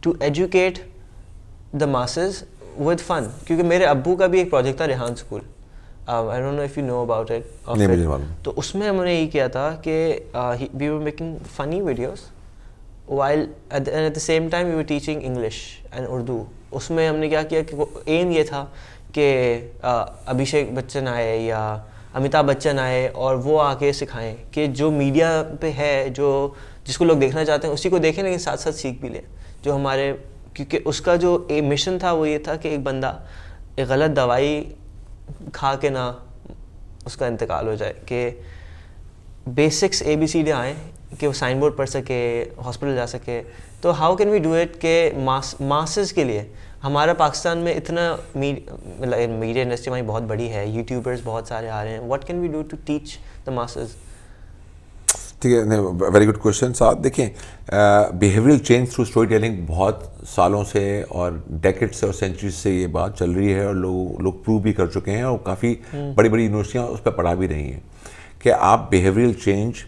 to educate the masses with fun क्योंकि मेरे अबू का भी एक प्रोजेक्ट था Rehan school I don't know if you know about it तो उसमें हमने ये किया था कि we were making funny videos while at the same time we were teaching English and Urdu उसमें हमने क्या किया कि एम ये था कि अभिषेक uh, बच्चन आए या अमिताभ बच्चन आए और वो आके सिखाएं कि जो मीडिया पे है जो जिसको लोग देखना चाहते हैं उसी को देखें लेकिन साथ साथ सीख भी लें जो हमारे क्योंकि उसका जो ए, मिशन था वो ये था कि एक बंदा एक गलत दवाई खा के ना उसका इंतकाल हो जाए कि basics A B C D आएँ कि वो साइन बोर्ड पढ़ सके हॉस्पिटल जा सके तो how can we do it के मास मासेस के लिए हमारा पाकिस्तान में इतना मीडिया मतलब इंडस्ट्री हमारी बहुत बड़ी है यूट्यूबर्स बहुत सारे आ रहे हैं what can we do to teach the masses ठीक है वेरी गुड क्वेश्चन साहब देखें behavioural change through story telling बहुत सालों से और डेकेट से और सेंचुरी से ये बात चल रही है और लोग लोग प्रूव भी कर चुके हैं और काफ़ी हम्म। बड़ी बड़ी यूनिवर्सिटियाँ उस पर पढ़ा भी रही हैं कि आप बिहेवियरल चेंज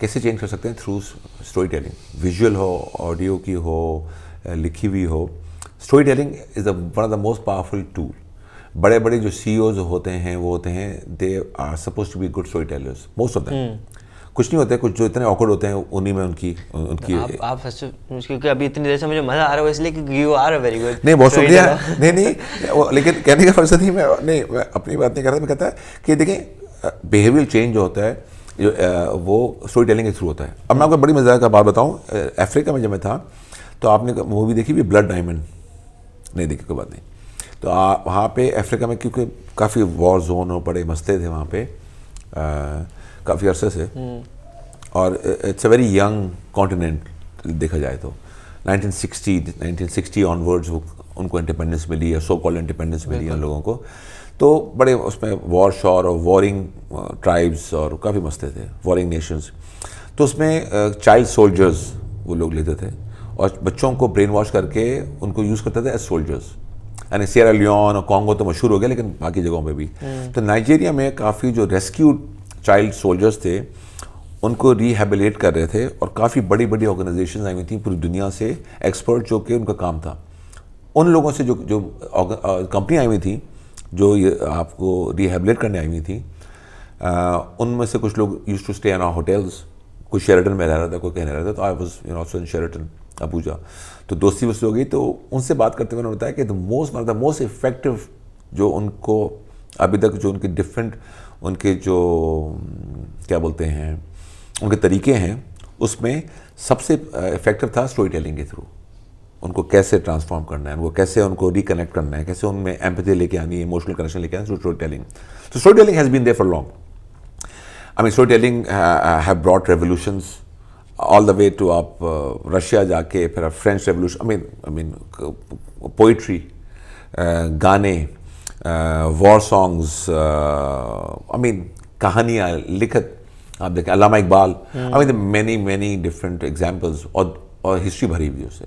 कैसे चेंज कर सकते हैं थ्रू स्टोरी टेलिंग विजुअल हो ऑडियो की हो लिखी हुई हो story telling is one of the most powerful tool बड़े बड़े जो सी e होते हैं वो होते हैं they are suppose to be good story tellers most of them कुछ नहीं होते कुछ जो इतने ऑकर्ड होते हैं उन्हीं में उनकी उनकी आप, आप क्योंकि अभी इतनी देर से मुझे मजा आ रहा है इसलिए कि यू आर वेरी गुड नहीं बहुत शुक्रिया नहीं नहीं लेकिन कहने का फर्ज नहीं मैं नहीं मैं अपनी बात नहीं रहा मैं कहता है कि देखें बिहेवियर चेंज जो होता है जो वो स्टोरी टेलिंग के थ्रू होता है अब मैं आपको बड़ी मजा का बात बताऊँ अफ्रीका में जब मैं था तो आपने मूवी देखी भी ब्लड डायमंड नहीं देखी कोई बात नहीं तो वहाँ पे अफ्रीका में क्योंकि काफ़ी वॉर जोन और बड़े मस्ते थे वहाँ पर काफ़ी अरसे से और it's a very young continent देखा जाए तो 1960 1960 ऑनवर्ड्स वो उनको इंडिपेंडेंस मिली या सो कॉल इंडिपेंडेंस मिली उन लोगों को तो बड़े उसमें वॉर शॉर और वॉरिंग ट्राइब्स uh, और काफ़ी मस्ते थे वॉरिंग नेशंस तो उसमें चाइल्ड uh, सोल्जर्स वो लोग लेते थे और बच्चों को ब्रेन वॉश करके उनको यूज़ करते थे एज सोल्जर्स यानी सियरा लियोन और कॉन्गो तो मशहूर हो गया लेकिन बाकी जगहों पे भी हम्म। तो नाइजीरिया में काफ़ी जो रेस्क्यू चाइल्ड सोल्जर्स थे उनको रिहेबिलेट कर रहे थे और काफ़ी बड़ी बड़ी ऑर्गेनाइजेशन आई हुई थी पूरी दुनिया से एक्सपर्ट जो के उनका काम था उन लोगों से जो जो कंपनी आई हुई थी जो ये आपको रिहेबिलेट करने आई हुई थी उनमें से कुछ लोग use to stay in hotels कोई शेरेटन में रह रहा था कोई कहीं रहा था तो I was you so in Sheraton Abuja तो दोस्ती वस्ती हो गई तो उनसे बात करते हुए उन्होंने बताया कि द मोस्ट मतलब ऑफ द मोस्ट इफेक्टिव जो उनको अभी तक जो उनके डिफरेंट उनके जो क्या बोलते हैं उनके तरीके हैं उसमें सबसे इफेक्टिव था स्टोरी टेलिंग के थ्रू उनको कैसे ट्रांसफॉर्म करना है उनको कैसे उनको रिकनेक्ट करना है कैसे उनमें एम्पथी लेके आनी है इमोशनल कनेक्शन लेके आना स्टोरी टेलिंग तो story telling has been there for long I mean story telling have brought revolutions all the way to आप रशिया जाके फिर आप French revolution I mean I mean poetry गाने वॉर सॉन्ग्स आई मीन कहानियाँ लिखत आप देखें Allama Iqbal I mean many many different examples और और हिस्ट्री भरी हुई उससे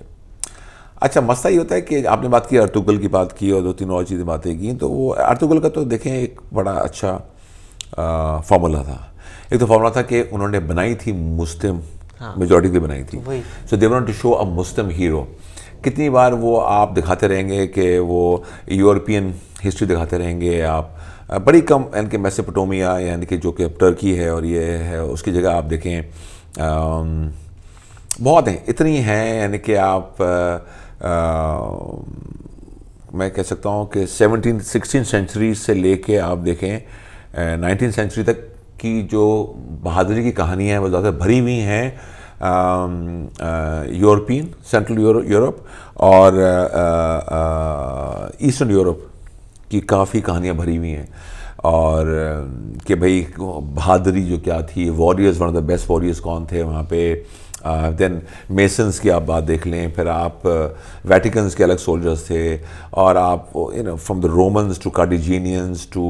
अच्छा मसला ये होता है कि आपने बात की अर्तुगल की बात की और दो तीन और चीज़ें बातें की तो वो अर्तुगल का तो देखें एक बड़ा अच्छा फार्मूला uh, था एक तो फार्मूला था कि उन्होंने बनाई थी मुस्लिम मेजोरिटी हाँ। भी बनाई थी so they want to show a Muslim hero कितनी बार वो आप दिखाते रहेंगे कि वो यूरोपियन हिस्ट्री दिखाते रहेंगे आप बड़ी कम यानी कि मैसेपटोमिया यानी कि जो कि टर्की है और ये है उसकी जगह आप देखें आ, बहुत हैं इतनी हैं यानी कि आप आ, आ, मैं कह सकता हूँ कि सेवनटीन सिक्सटीन सेंचुरी से लेके आप देखें नाइनटीन सेंचुरी तक की जो बहादुरी की कहानियाँ हैं वो ज़्यादा भरी हुई हैं यूरोपियन सेंट्रल यूरोप और ईस्टर्न uh, यूरोप uh, की काफ़ी कहानियाँ भरी हुई हैं और uh, कि भाई बहादुरी जो क्या थी warriors one of the best warriors कौन थे वहाँ पे देन मेसन्स की आप बात देख लें फिर आप वेटिकन्स के अलग सोल्जर्स थे और आप you know from the Romans to Carthaginians to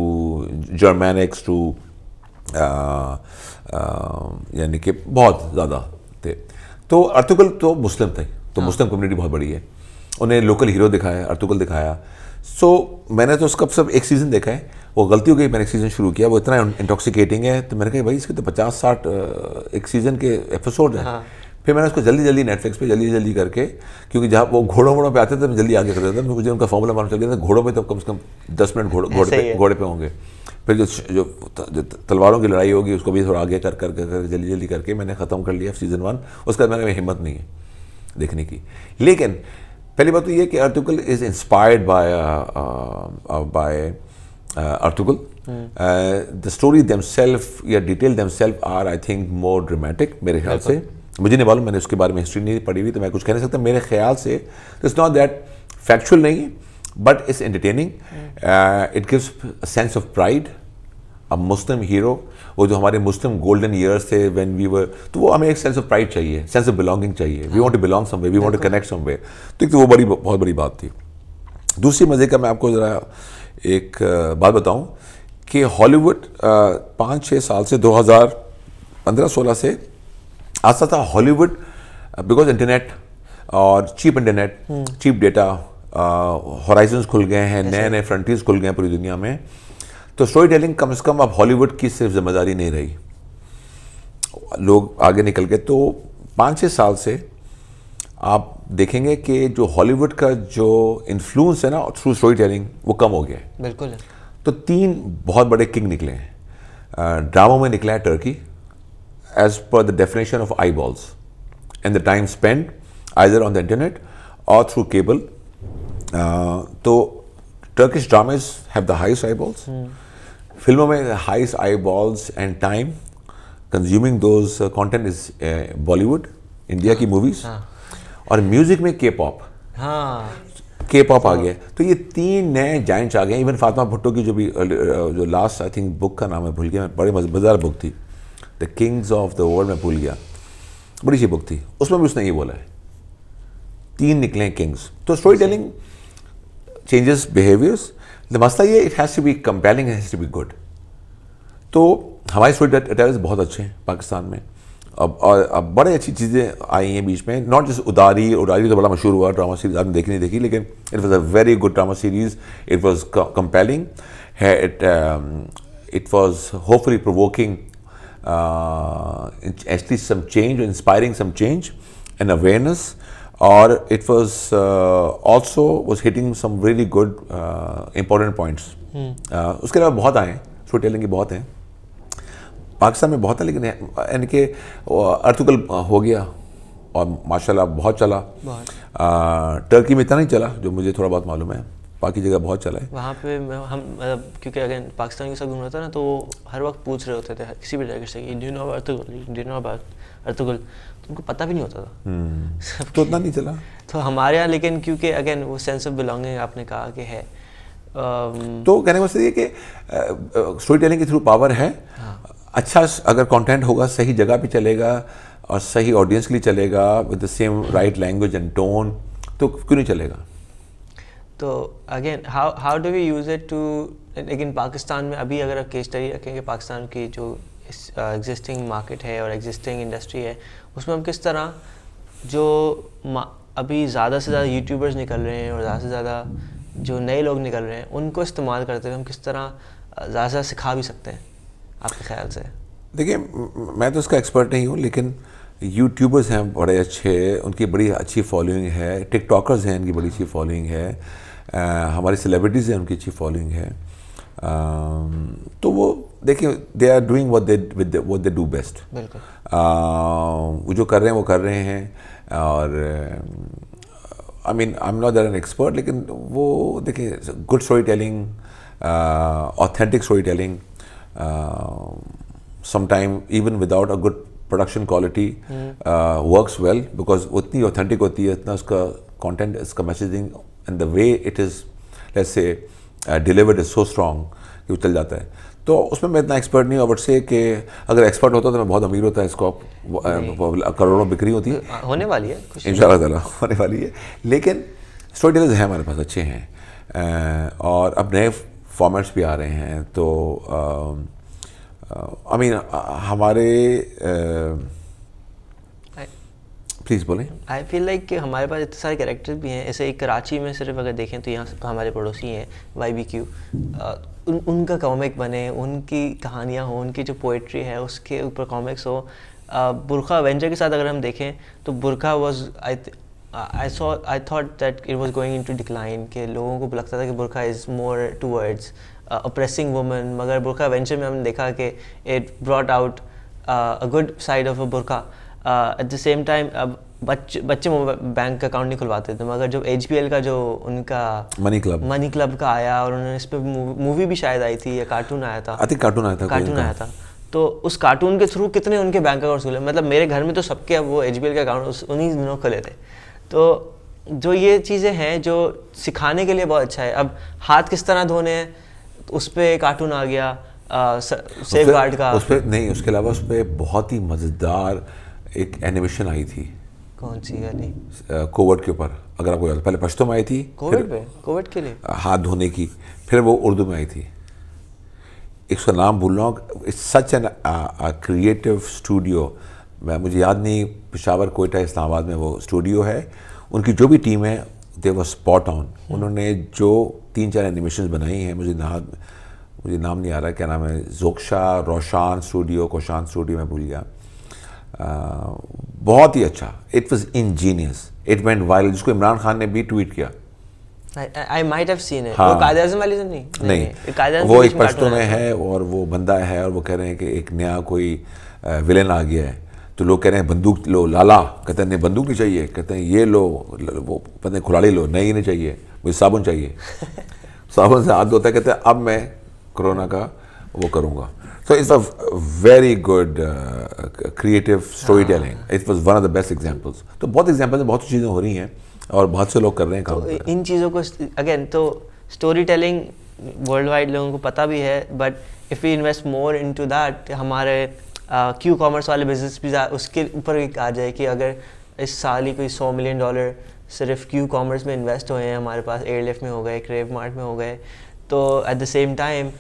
Germanics to यानी कि बहुत ज़्यादा थे तो अर्तुगल तो मुस्लिम थे तो हाँ। मुस्लिम कम्युनिटी बहुत बड़ी है उन्हें लोकल हीरो दिखाया अर्तुगल दिखाया सो मैंने तो उसका सब एक सीज़न देखा है वो गलती हो गई मैंने एक सीज़न शुरू किया वो इतना इंटॉक्सिकेटिंग है तो मैंने कहा भाई इसके तो पचास साठ एक सीज़न के एपिसोड हैं हाँ। फिर मैंने उसको जल्दी जल्दी नेटफ्लिक्स पे जल्दी जल्दी करके क्योंकि जहाँ वो घोड़ों वोड़ों पे आते थे मैं जल्दी आगे कर देता था मुझे उनका फॉर्मूला मालूम चल गया था घोड़ों में तो कम से कम दस मिनट घोड़े घोड़े पे घोड़े पे होंगे फिर जो जो तलवारों की लड़ाई होगी उसको भी थोड़ा आगे कर कर कर कर जल्दी जल्दी करके मैंने ख़त्म कर लिया सीज़न वन उसके बाद मैंने हिम्मत नहीं है देखने की लेकिन पहली बात तो ये कि Ertugrul is inspired by by article the story themselves या detail themselves are I think more dramatic मेरे ख्याल से मुझे नहीं मालूम मैंने उसके बारे में हिस्ट्री नहीं पढ़ी हुई तो मैं कुछ कह नहीं सकता मेरे ख्याल से इट्स नॉट दैट फैक्चुअल नहीं but it's entertaining it gives sense of pride a Muslim hero वो जो हमारे मुस्लिम गोल्डन ईयर्स थे वेन वी वर तो वो हमें एक सेंस ऑफ प्राइड चाहिए सेंस ऑफ बिलोंगिंग चाहिए we want to belong some way we want to connect some way तो एक तो वो बड़ी बहुत बड़ी बात थी दूसरी मज़े का मैं आपको ज़रा एक uh, बात बताऊँ कि हॉलीवुड पाँच छः साल से दो हज़ार पंद्रह सोलह से आस्ता आस्ता Hollywood because uh, internet uh, और cheap internet cheap data horizons खुल गए हैं नए नए फ्रंटियर्स खुल गए हैं पूरी दुनिया में तो स्टोरी टेलिंग कम से कम अब हॉलीवुड की सिर्फ जिम्मेदारी नहीं रही लोग आगे निकल गए तो पाँच छः साल से आप देखेंगे कि जो हॉलीवुड का जो इन्फ्लुएंस है ना थ्रू स्टोरी टेलिंग वो कम हो गया है बिल्कुल तो तीन बहुत बड़े किंग निकले हैं ड्रामों uh, में निकला है Turkey as per the definition of eyeballs and the time spent either on the internet or through cable. Uh, तो Turkish dramas have the highest eyeballs. Hmm. फिल्मों में highest eyeballs and time consuming those uh, content is uh, Bollywood, India की movies और music में K-pop. के pop आ गया तो ये तीन नए जाइंट्स आ गए इवन फातिमा भुट्टो की जो भी जो लास्ट आई थिंक बुक का नाम है भूल गया बड़ी मजेदार बुक थी the kings of the world में भूल गया बड़ी सी बुक थी उसमें भी उसने ये बोला है तीन निकले किंग्स तो story telling changes behaviours the मसला ये it has to be compelling has to be good तो हमारे स्टोरी टेलर्स बहुत अच्छे हैं पाकिस्तान में अब और अब बड़े अच्छी चीज़ें आई हैं बीच में नॉट जस्ट उदारी उदारी तो बड़ा मशहूर हुआ ड्रामा सीरीज आपने देखी नहीं देखी लेकिन it was a very good drama series it was compelling it was hopefully provoking uh, actually some change, inspiring some change and awareness. Or it was uh, also was hitting some really good uh, important points. Hmm. Uh, उसके अलावा बहुत आए story telling के बहुत हैं पाकिस्तान में बहुत है लेकिन यानी कि अर्तुगल हो गया और माशाल्लाह बहुत चला बहुत। आ, टर्की में इतना नहीं चला जो मुझे थोड़ा बहुत मालूम है बाकी जगह बहुत चला है वहाँ पे हम मतलब क्योंकि अगर पाकिस्तान के साथ घूम रहा था ना तो हर वक्त पूछ रहे होते थे किसी भी जगह से कि do know Indian do know तो उनको पता भी नहीं होता था हम्म। तो उतना नहीं चला तो हमारे यहाँ लेकिन क्योंकि अगेन वो सेंस ऑफ बिलोंगिंग आपने कहा कि है आ, um, तो कहने का मतलब ये कि स्टोरी टेलिंग के थ्रू पावर है हाँ. अच्छा अगर कंटेंट होगा सही जगह पे चलेगा और सही ऑडियंस के लिए चलेगा with the same right language and tone तो क्यों नहीं चलेगा तो again how how do we use it to लेकिन पाकिस्तान में अभी अगर आप केस स्टडी रखेंगे पाकिस्तान की जो एग्जिस्टिंग मार्केट uh, है और एग्जिस्टिंग इंडस्ट्री है उसमें हम किस तरह जो अभी ज़्यादा से ज़्यादा यूट्यूबर्स निकल रहे हैं और ज़्यादा से ज़्यादा जो नए लोग निकल रहे हैं उनको इस्तेमाल करते हुए हम किस तरह uh, ज़्यादा से ज़्यादा सिखा भी सकते हैं आपके ख्याल से देखिए मैं तो उसका एक्सपर्ट नहीं हूँ लेकिन यूट्यूबर्स हैं बड़े अच्छे उनकी बड़ी अच्छी फॉलोइंग है टिकटॉकर्स हैं इनकी बड़ी अच्छी फॉलोइंग है हमारी सेलिब्रिटीज़ हैं उनकी अच्छी फॉलोइंग है तो वो देखिए they are doing what they with what they do best वो जो कर रहे हैं वो कर रहे हैं और I mean I am not that an expert लेकिन वो देखिए good story telling authentic story telling sometime even without a good production quality works well because उतनी ऑथेंटिक होती है इतना उसका कंटेंट इसका messaging and the way it is let's say delivered is so strong कि वो चल जाता है तो उसमें मैं इतना एक्सपर्ट नहीं हूँ बट से कि अगर एक्सपर्ट होता तो मैं बहुत अमीर होता है इसको करोड़ों बिक्री होती है हाँ, होने वाली है इन शाला होने वाली है लेकिन स्टोरी टेलर्स हैं हमारे पास अच्छे हैं और अब नए फॉर्मेट्स भी आ रहे हैं तो आई मीन हमारे प्लीज़ बोले आई फील लाइक हमारे पास इतने सारे कैरेक्टर भी हैं ऐसे एक कराची में सिर्फ अगर देखें तो यहाँ हमारे पड़ोसी हैं वाई बी क्यू उन उनका कॉमिक बने उनकी कहानियाँ हों उनकी जो पोइट्री है उसके ऊपर कॉमिक्स हो बुरखा एवेंजर के साथ अगर हम देखें तो बुरखा was I I I thought that it was going into decline के लोगों को लगता था कि बुरखा is more words oppressing woman मगर बुरखा एवेंचर में हमने देखा कि it brought out a good side of a बुरखा एट द सेम टाइम अब बच्चे बच्चे बैंक का अकाउंट नहीं खुलवाते थे मगर जब एच का जो उनका मनी क्लब मनी क्लब का आया और उन्होंने इस पर मूवी भी शायद आई थी या कार्टून आया था आई थिंक कार्टून आया था कार्टून आया था तो उस कार्टून के थ्रू कितने उनके बैंक अकाउंट खुले मतलब मेरे घर में तो सबके अब वो एच के अकाउंट उन्हीं दिनों खुले थे तो जो ये चीज़ें हैं जो सिखाने के लिए बहुत अच्छा है अब हाथ किस तरह धोने हैं उस पर कार्टून आ गया सेफ गार्ड का उस पर नहीं उसके अलावा उस पर बहुत ही मज़ेदार एक एनिमेशन आई थी कौन सी वाली कोविड के ऊपर अगर आपको याद पहले पश्तो में आई थी कोविड पे कोविड के लिए हाथ धोने की फिर वो उर्दू में आई थी एक उसका नाम भूल रहा हूँ सच एन क्रिएटिव स्टूडियो मैं मुझे याद नहीं पिशावर कोयटा इस्लामाबाद में वो स्टूडियो है उनकी जो भी टीम है दे वो स्पॉट ऑन उन्होंने जो तीन चार एनिमेशन बनाई हैं मुझे नाम मुझे नाम नहीं आ रहा क्या नाम है जोक्शा रोशान स्टूडियो कोशान स्टूडियो में भूल गया बहुत ही अच्छा it was ingenious it went viral जिसको इमरान खान ने भी ट्वीट किया आई माइट हैव सीन वो हाँ। कायदे आजम वाली तो नहीं नहीं, नहीं। वो तो एक पश्तो में है और वो बंदा है और वो कह रहे हैं कि एक नया कोई विलेन आ गया है तो लोग कह रहे हैं बंदूक लो लाला कहते हैं नहीं बंदूक नहीं चाहिए कहते हैं ये लो वो कहते हैं खुलाड़ी लो नहीं नहीं चाहिए मुझे साबुन चाहिए साबुन से हाथ धोता है कहते हैं अब मैं कोरोना का वो करूँगा So it's a very good creative uh, story storytelling it was one of the best examples तो बहुत एग्जाम्पल्स बहुत चीज़ें हो रही हैं और बहुत से लोग कर रहे हैं काम तो इन चीज़ों को अगेन तो स्टोरी टेलिंग वर्ल्ड वाइड लोगों को पता भी है but if you invest more into that हमारे क्यू uh, कॉमर्स वाले बिजनेस भी उसके ऊपर भी आ जाए कि अगर इस साल ही कोई सौ मिलियन डॉलर सिर्फ क्यू कॉमर्स में इन्वेस्ट हुए हैं हमारे पास एयरलिफ्ट में हो गए क्रेव मार्ट में हो गए तो एट द सेम टाइम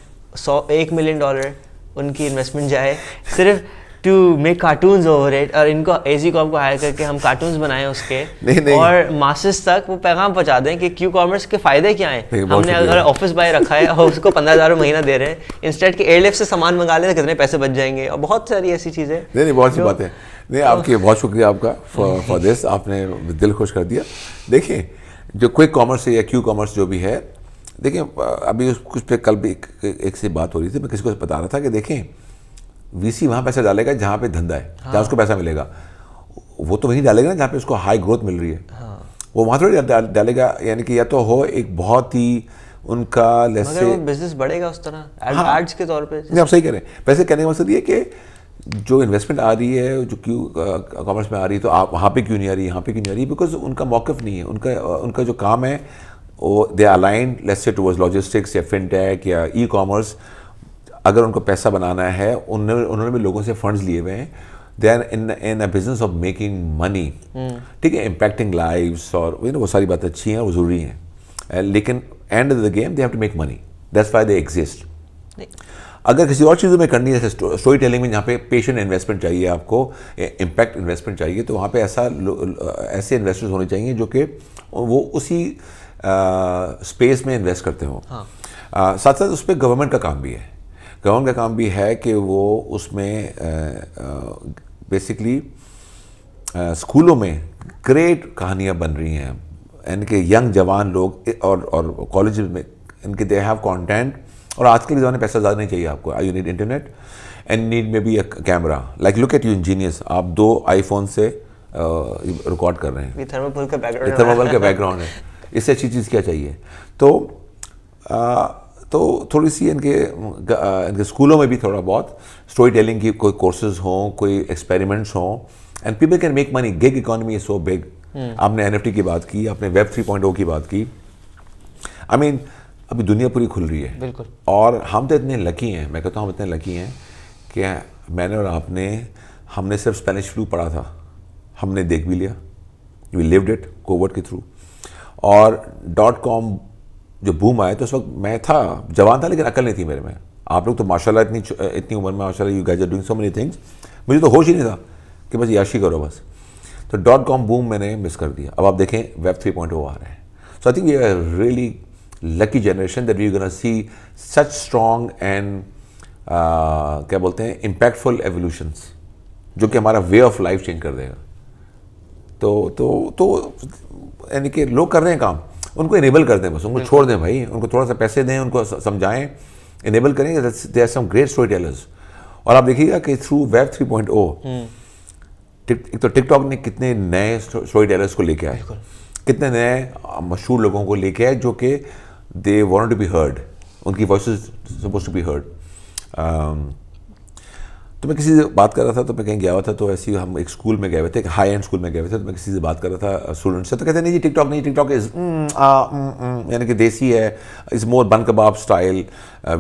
सौ एक मिलियन डॉलर उनकी इन्वेस्टमेंट जाए सिर्फ to make cartoon over it और इनको एजी कॉम को हायर करके हम कार्टून बनाए उसके नहीं, नहीं। और मासेस तक वो पैगाम पहुंचा दें कि क्यू कॉमर्स के फायदे क्या हैं हमने अगर ऑफिस बाय रखा है और उसको पंद्रह हज़ार महीना दे रहे हैं इंस्टेट के एयरलिफ से सामान मंगा लें तो कितने पैसे बच जाएंगे और बहुत सारी ऐसी चीज़ें नहीं नहीं बहुत सी बातें नहीं आपकी तो- बहुत शुक्रिया आपका फॉर दिस आपने दिल खुश कर दिया देखिए जो क्विक कॉमर्स है या क्यू कॉमर्स जो भी है देखिए अभी उस कुछ पे कल भी एक, से बात हो रही थी मैं किसी को बता रहा था कि देखें वीसी वहाँ पैसा डालेगा जहाँ पे धंधा है हाँ। जहाँ उसको पैसा मिलेगा वो तो वहीं डालेगा ना जहाँ पे उसको हाई ग्रोथ मिल रही है हाँ। वो वहाँ थोड़ी डालेगा यानी कि या तो हो एक बहुत ही उनका लेसे बिजनेस बढ़ेगा उस तरह एड्स हाँ। के तौर पर आप सही करें वैसे कहने का मकसद ये कि जो इन्वेस्टमेंट आ रही है जो क्यों कॉमर्स में आ रही है तो आप वहाँ पे क्यों नहीं आ रही है यहाँ पे क्यों नहीं आ रही है बिकॉज उनका मौकफ नहीं है उनका उनका जो काम है वो they aligned let's say towards logistics या फिनटेक या ई कॉमर्स अगर उनको पैसा बनाना है उन्होंने उन्होंने भी लोगों से फंड्स लिए हुए हैं they are in in a business of making money ठीक है इम्पैक्टिंग लाइफ और यू नो वो सारी बातें अच्छी हैं और ज़रूरी हैं eh, लेकिन end of the game they have to make money that's why they exist अगर किसी और चीज़ों में करनी है जैसे स्टोरी टेलिंग में जहाँ पे पेशेंट इन्वेस्टमेंट चाहिए आपको इम्पैक्ट इन्वेस्टमेंट चाहिए तो वहाँ पे ऐसा ऐसे इन्वेस्टर्स होने चाहिए जो कि वो उसी स्पेस में इन्वेस्ट करते हो हाँ। आ, साथ साथ उस पर गवर्नमेंट का काम भी है गवर्नमेंट का काम भी है कि वो उसमें बेसिकली स्कूलों में ग्रेट कहानियाँ बन रही हैं यानी कि यंग जवान लोग और और कॉलेज में इनके दे हैव कंटेंट और आज के ज़माने पैसा ज़्यादा नहीं चाहिए आपको I you need internet and need maybe a camera like look at you engineers आप दो आईफोन से रिकॉर्ड कर रहे हैं थर्मोबल का बैकग्राउंड है इससे अच्छी चीज़ क्या चाहिए तो आ, तो थोड़ी सी इनके इनके स्कूलों में भी थोड़ा बहुत स्टोरी टेलिंग की कोई कोर्सेज हों कोई एक्सपेरिमेंट्स हों and people can make money gig economy is so big आपने एन की बात की आपने वेब थ्री oh की बात की आई I मीन mean, अभी दुनिया पूरी खुल रही है बिल्कुल और हम तो इतने लकी हैं मैं कहता हूँ हम इतने लकी हैं कि मैंने और आपने हमने सिर्फ स्पेनिश फ्लू पढ़ा था हमने देख भी लिया वी लिव्ड इट कोविड के थ्रू और डॉट कॉम जो बूम आया तो उस वक्त मैं था जवान था लेकिन अकल नहीं थी मेरे में आप लोग तो माशाल्लाह इतनी इतनी उम्र में माशाल्लाह you guys are doing so many things मुझे तो होश ही नहीं था कि बस याशी करो बस तो डॉट कॉम बूम मैंने मिस कर दिया अब आप देखें वेब थ्री पॉइंट वो आ रहे हैं so I think we are really lucky generation that we gonna see such strong and क्या बोलते हैं इम्पैक्टफुल एवोल्यूशंस जो कि हमारा वे ऑफ लाइफ चेंज कर देगा तो तो तो यानी कि लोग कर रहे हैं काम उनको इनेबल कर दें बस उनको छोड़ दें भाई उनको थोड़ा सा पैसे दें उनको समझाएं इनेबल करें they are some great story tellers और आप देखिएगा कि through web three point O एक तो टिकटॉक ने कितने नए स्टोरी टेलर्स को लेके आए कितने नए मशहूर लोगों को लेके आए जो कि they want to be heard उनकी voice supposed to be heard तो मैं किसी से बात कर रहा था तो मैं कहीं गया हुआ था तो ऐसे हम एक स्कूल में गए हुए थे एक हाई एंड स्कूल में गए हुए थे तो मैं किसी से बात कर रहा था स्टूडेंट से तो कहते नहीं जी टिकटॉक नहीं TikTok is mm, mm, mm, यानी कि देसी है is more bun kebab style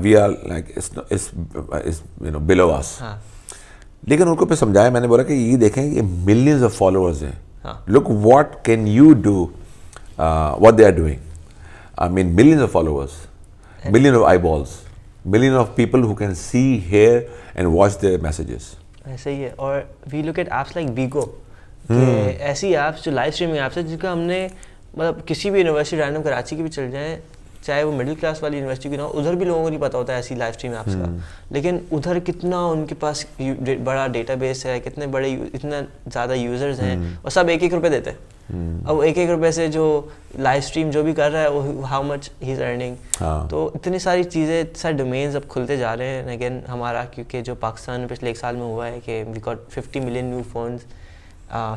we are like you know below us लेकिन उनको पे समझाया मैंने बोला कि ये देखें ये मिलियंस ऑफ फॉलोअर्स हैं look what can you do what they are doing I mean millions of followers million of eyeballs million of people who can see, hear, and watch their messages. ऐसे ही है और we look at apps like Vigo ऐसी apps जो live streaming apps है जिसका हमने मतलब किसी भी यूनिवर्सिटी रैंडम कराची की भी चल जाए चाहे वो मिडिल क्लास वाली यूनिवर्सिटी की ना उधर भी लोगों को नहीं पता होता है ऐसी लाइव स्ट्रीम ऐप्स का हम्म। लेकिन उधर कितना उनके पास बड़ा बेस है कितने बड़े इतना ज़्यादा यूज़र्स हैं हम्म। और सब एक एक रुपये देते हैं हम्म। अब एक एक रुपए से जो लाइव स्ट्रीम जो भी कर रहा है वो how much he is earning तो इतनी सारी चीज़ें इतने सारे डोमेन्स अब खुलते जा रहे हैं अगेन हमारा क्योंकि जो पाकिस्तान पिछले एक साल में हुआ है कि we got fifty million new phones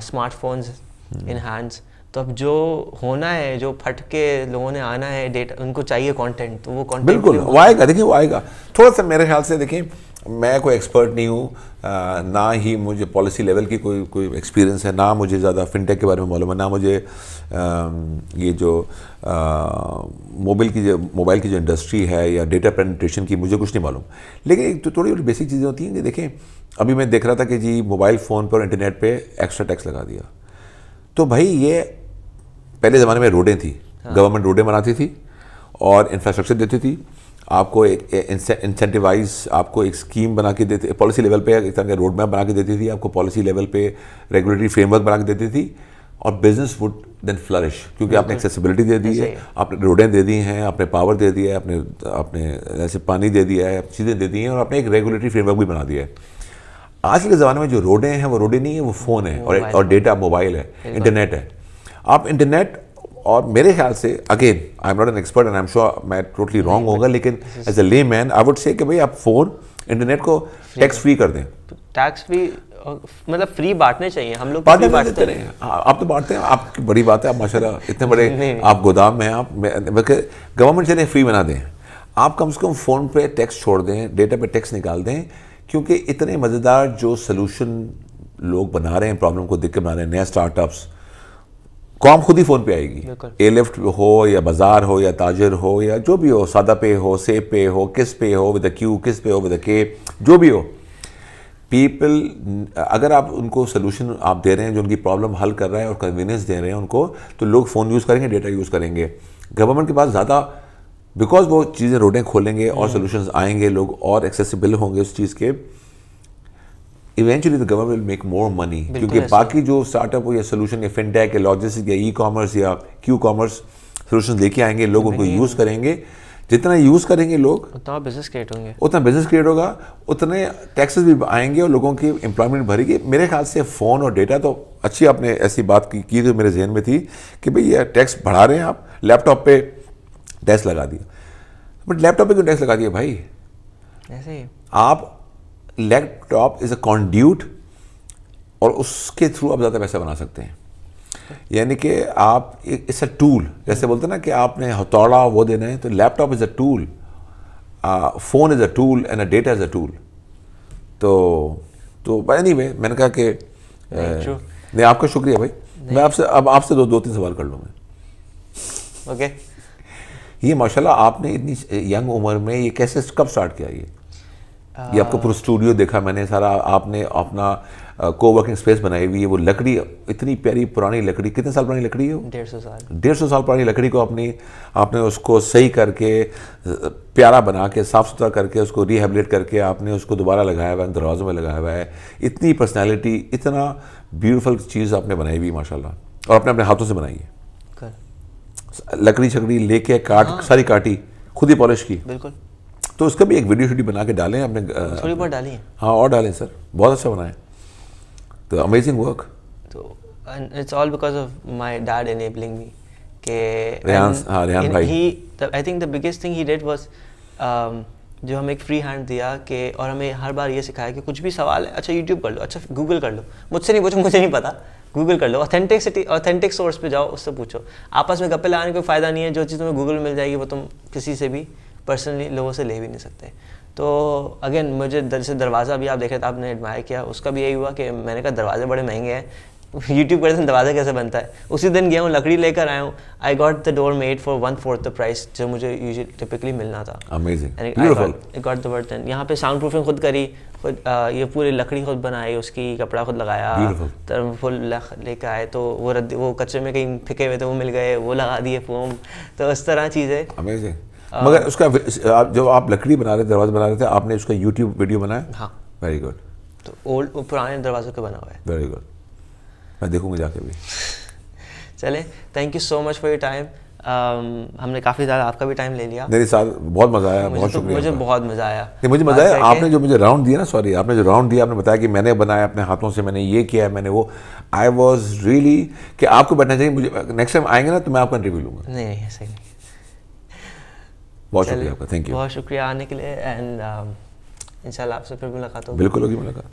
smartphones in hands तो अब जो होना है जो फट के लोगों ने आना है डेटा उनको चाहिए कंटेंट तो वो कंटेंट बिल्कुल वो आएगा देखिए वो आएगा थोड़ा सा मेरे ख्याल से देखिए मैं कोई एक्सपर्ट नहीं हूँ ना ही मुझे पॉलिसी लेवल की कोई कोई एक्सपीरियंस है ना मुझे ज़्यादा फिनटेक के बारे में मालूम है ना मुझे आ, ये जो मोबाइल की जो मोबाइल की जो इंडस्ट्री है या डेटा पेनिट्रेशन की मुझे कुछ नहीं मालूम लेकिन एक तो थोड़ी थोड़ी बेसिक चीज़ें होती हैं कि देखें अभी मैं देख रहा था कि जी मोबाइल फ़ोन पर इंटरनेट पर एक्स्ट्रा टैक्स लगा दिया तो भाई ये पहले ज़माने में रोडें थी हाँ। गवर्नमेंट रोडें बनाती थी और इंफ्रास्ट्रक्चर देती थी आपको एक इंसेंटिवाइज आपको एक स्कीम बना के देती पॉलिसी लेवल पे एक तरह का रोड मैप बना के देती थी आपको पॉलिसी लेवल पे रेगुलेटरी फ्रेमवर्क बना के देती थी और बिजनेस वुड देन फ्लरिश क्योंकि आपने एक्सेसिबिलिटी दे दी है आपने रोडें दे दी हैं आपने पावर दे दी है आपने आपने जैसे पानी दे दिया है चीज़ें दे दी हैं और आपने एक रेगुलेटरी फ्रेमवर्क भी बना दिया है आज के ज़माने में जो रोडें हैं वो रोडें नहीं है वो फ़ोन है और डेटा मोबाइल है इंटरनेट है आप इंटरनेट और मेरे ख्याल से again I am not an expert and I am sure मैं टोटली रॉन्ग होगा लेकिन एज ए ले मैन आई वुड से कि भाई आप फ़ोन इंटरनेट को टैक्स फ्री कर दें टैक्स तो फ्री मतलब फ्री बांटने चाहिए हम लोग बांटने बांटते रहे हाँ, आप तो बांटते हैं आपकी बड़ी बात है आप माशाल्लाह इतने बड़े आप गोदाम में आप गवर्नमेंट चले फ्री बना दें आप कम से कम फ़ोन पे टैक्स छोड़ दें डेटा पे टैक्स निकाल दें क्योंकि इतने मज़ेदार जो सोल्यूशन लोग बना रहे हैं प्रॉब्लम को दिख के बना रहे हैं नया स्टार्टअप्स कॉम खुद ही फ़ोन पे आएगी ए लिफ्ट हो या बाज़ार हो या ताजर हो या जो भी हो सादा पे हो से पे हो किस पे हो विद क्यू किस पे हो विद के जो भी हो पीपल अगर आप उनको सोल्यूशन आप दे रहे हैं जो उनकी प्रॉब्लम हल कर रहा है और कन्वीनियंस दे रहे हैं उनको तो लोग फ़ोन यूज़ करेंगे डेटा यूज़ करेंगे गवर्नमेंट के पास ज़्यादा बिकॉज वो चीज़ें रोडें खोलेंगे और सोल्यूशन हम्म। आएंगे लोग और एक्सेसिबल होंगे उस चीज़ के eventually the government will make more money क्योंकि बाकी जो स्टार्टअप हो या सोल्यूशन या फिनटेक या लॉजिस्टिक या ई कॉमर्स या क्यू कॉमर्स सोल्यूशन लेके आएंगे लोग उनको यूज़ करेंगे जितना यूज़ करेंगे लोग उतना बिजनेस क्रिएट होंगे उतना बिजनेस क्रिएट होगा उतने टैक्सेस भी आएंगे और लोगों की एम्प्लॉयमेंट भरेगी मेरे ख्याल से फ़ोन और डेटा तो अच्छी आपने ऐसी बात की, की जो मेरे जहन में थी कि भाई ये टैक्स बढ़ा रहे हैं आप लैपटॉप पे टैक्स लगा दिया बट लैपटॉप पे क्यों टैक्स लगा दिया भाई ऐसे ही आप लैपटॉप इज़ अ कॉन्ड्यूट और उसके थ्रू आप ज़्यादा पैसा बना सकते हैं यानी कि आप इट्स अ टूल जैसे बोलते ना कि आपने हथौड़ा वो देना है तो laptop is a tool phone is a tool and a data is a tool तो तो एनी वे मैंने कहा कि नहीं, नहीं आपका शुक्रिया भाई मैं आपसे अब आपसे दो दो तीन सवाल कर लूँ मैं ओके ये माशाल्लाह आपने इतनी यंग उम्र में ये कैसे कब स्टार्ट किया ये ये आपको पूरा स्टूडियो देखा मैंने सारा आपने अपना को वर्किंग स्पेस बनाई हुई है वो लकड़ी इतनी प्यारी पुरानी लकड़ी कितने साल पुरानी लकड़ी है डेढ़ सौ साल डेढ़ सौ साल पुरानी लकड़ी को अपनी आपने उसको सही करके प्यारा बना के साफ़ सुथरा करके उसको रिहेबलेट करके आपने उसको दोबारा लगाया हुआ है दरवाज़ों में लगाया हुआ है इतनी पर्सनैलिटी इतना ब्यूटीफुल चीज़ आपने बनाई हुई माशा और आपने अपने हाथों से बनाई है लकड़ी छकड़ी लेके काट हाँ। सारी काटी खुद ही पॉलिश की बिल्कुल तो उसका भी एक वीडियो शूडियो बना के डालें आपने थोड़ी बहुत डाली हाँ और डालें सर बहुत अच्छा बनाए तो अमेजिंग वर्क तो it's all because of my dad enabling me के रेहान हाँ रेहान भाई he I think the biggest thing he did was जो हमें एक फ्री हैंड दिया कि और हमें हर बार ये सिखाया कि कुछ भी सवाल है अच्छा यूट्यूब कर लो अच्छा गूगल कर लो मुझसे नहीं पूछो मुझे नहीं पता गूगल कर लो ऑथेंटिक सिटी ऑथेंटिक सोर्स पे जाओ उससे पूछो आपस में गप्पे लगाने कोई फ़ायदा नहीं है जो चीज़ तुम्हें गूगल मिल जाएगी वो तुम किसी से भी पर्सनली लोगों से ले भी नहीं सकते तो अगेन मुझे जैसे दरवाज़ा भी आप देखे तो आपने एडमायर किया उसका भी यही हुआ कि मैंने कहा दरवाजे बड़े महंगे हैं यूट्यूब करते हैं दरवाज़ा कैसे बनता है उसी दिन गया हूँ लकड़ी लेकर आया हूँ I got the door made for one fourth the price जो मुझे टिपिकली मिलना था गॉट द बर्तन यहाँ पे साउंड प्रूफिंग खुद करी खुद आ, ये पूरी लकड़ी खुद बनाई उसकी कपड़ा खुद लगाया फुल लेकर आए तो वो रद्दी वो कच्चे में कहीं फिके हुए थे वो मिल गए वो लगा दिए फोम तो इस तरह चीज़ें मगर उसका जब आप लकड़ी बना रहे दरवाजे बना रहे थे आपने उसका यूट्यूब वीडियो बनाया हाँ वेरी गुड तो ओल्ड पुराने दरवाजों के बना हुआ है वेरी गुड मैं देखूंगा जाके भी चले thank you so much for your time हमने काफ़ी ज़्यादा आपका भी टाइम ले लिया मेरे साथ बहुत मज़ा आया बहुत तो शुक्रिया मुझे बहुत मज़ा आया नहीं मुझे मज़ा आया आपने जो मुझे राउंड दिया ना सॉरी आपने जो राउंड दिया आपने बताया कि मैंने बनाया अपने हाथों से मैंने ये किया मैंने वो आई वॉज रियली कि आपको बैठना चाहिए मुझे नेक्स्ट टाइम आएंगे ना तो मैं आपका इंटरव्यू लूँगा नहीं नहीं सही बहुत शुक्रिया आपका थैंक यू बहुत शुक्रिया आने के लिए एंड um, इंशाल्लाह आपसे फिर मुलाकात होगी बिल्कुल होगी मुलाकात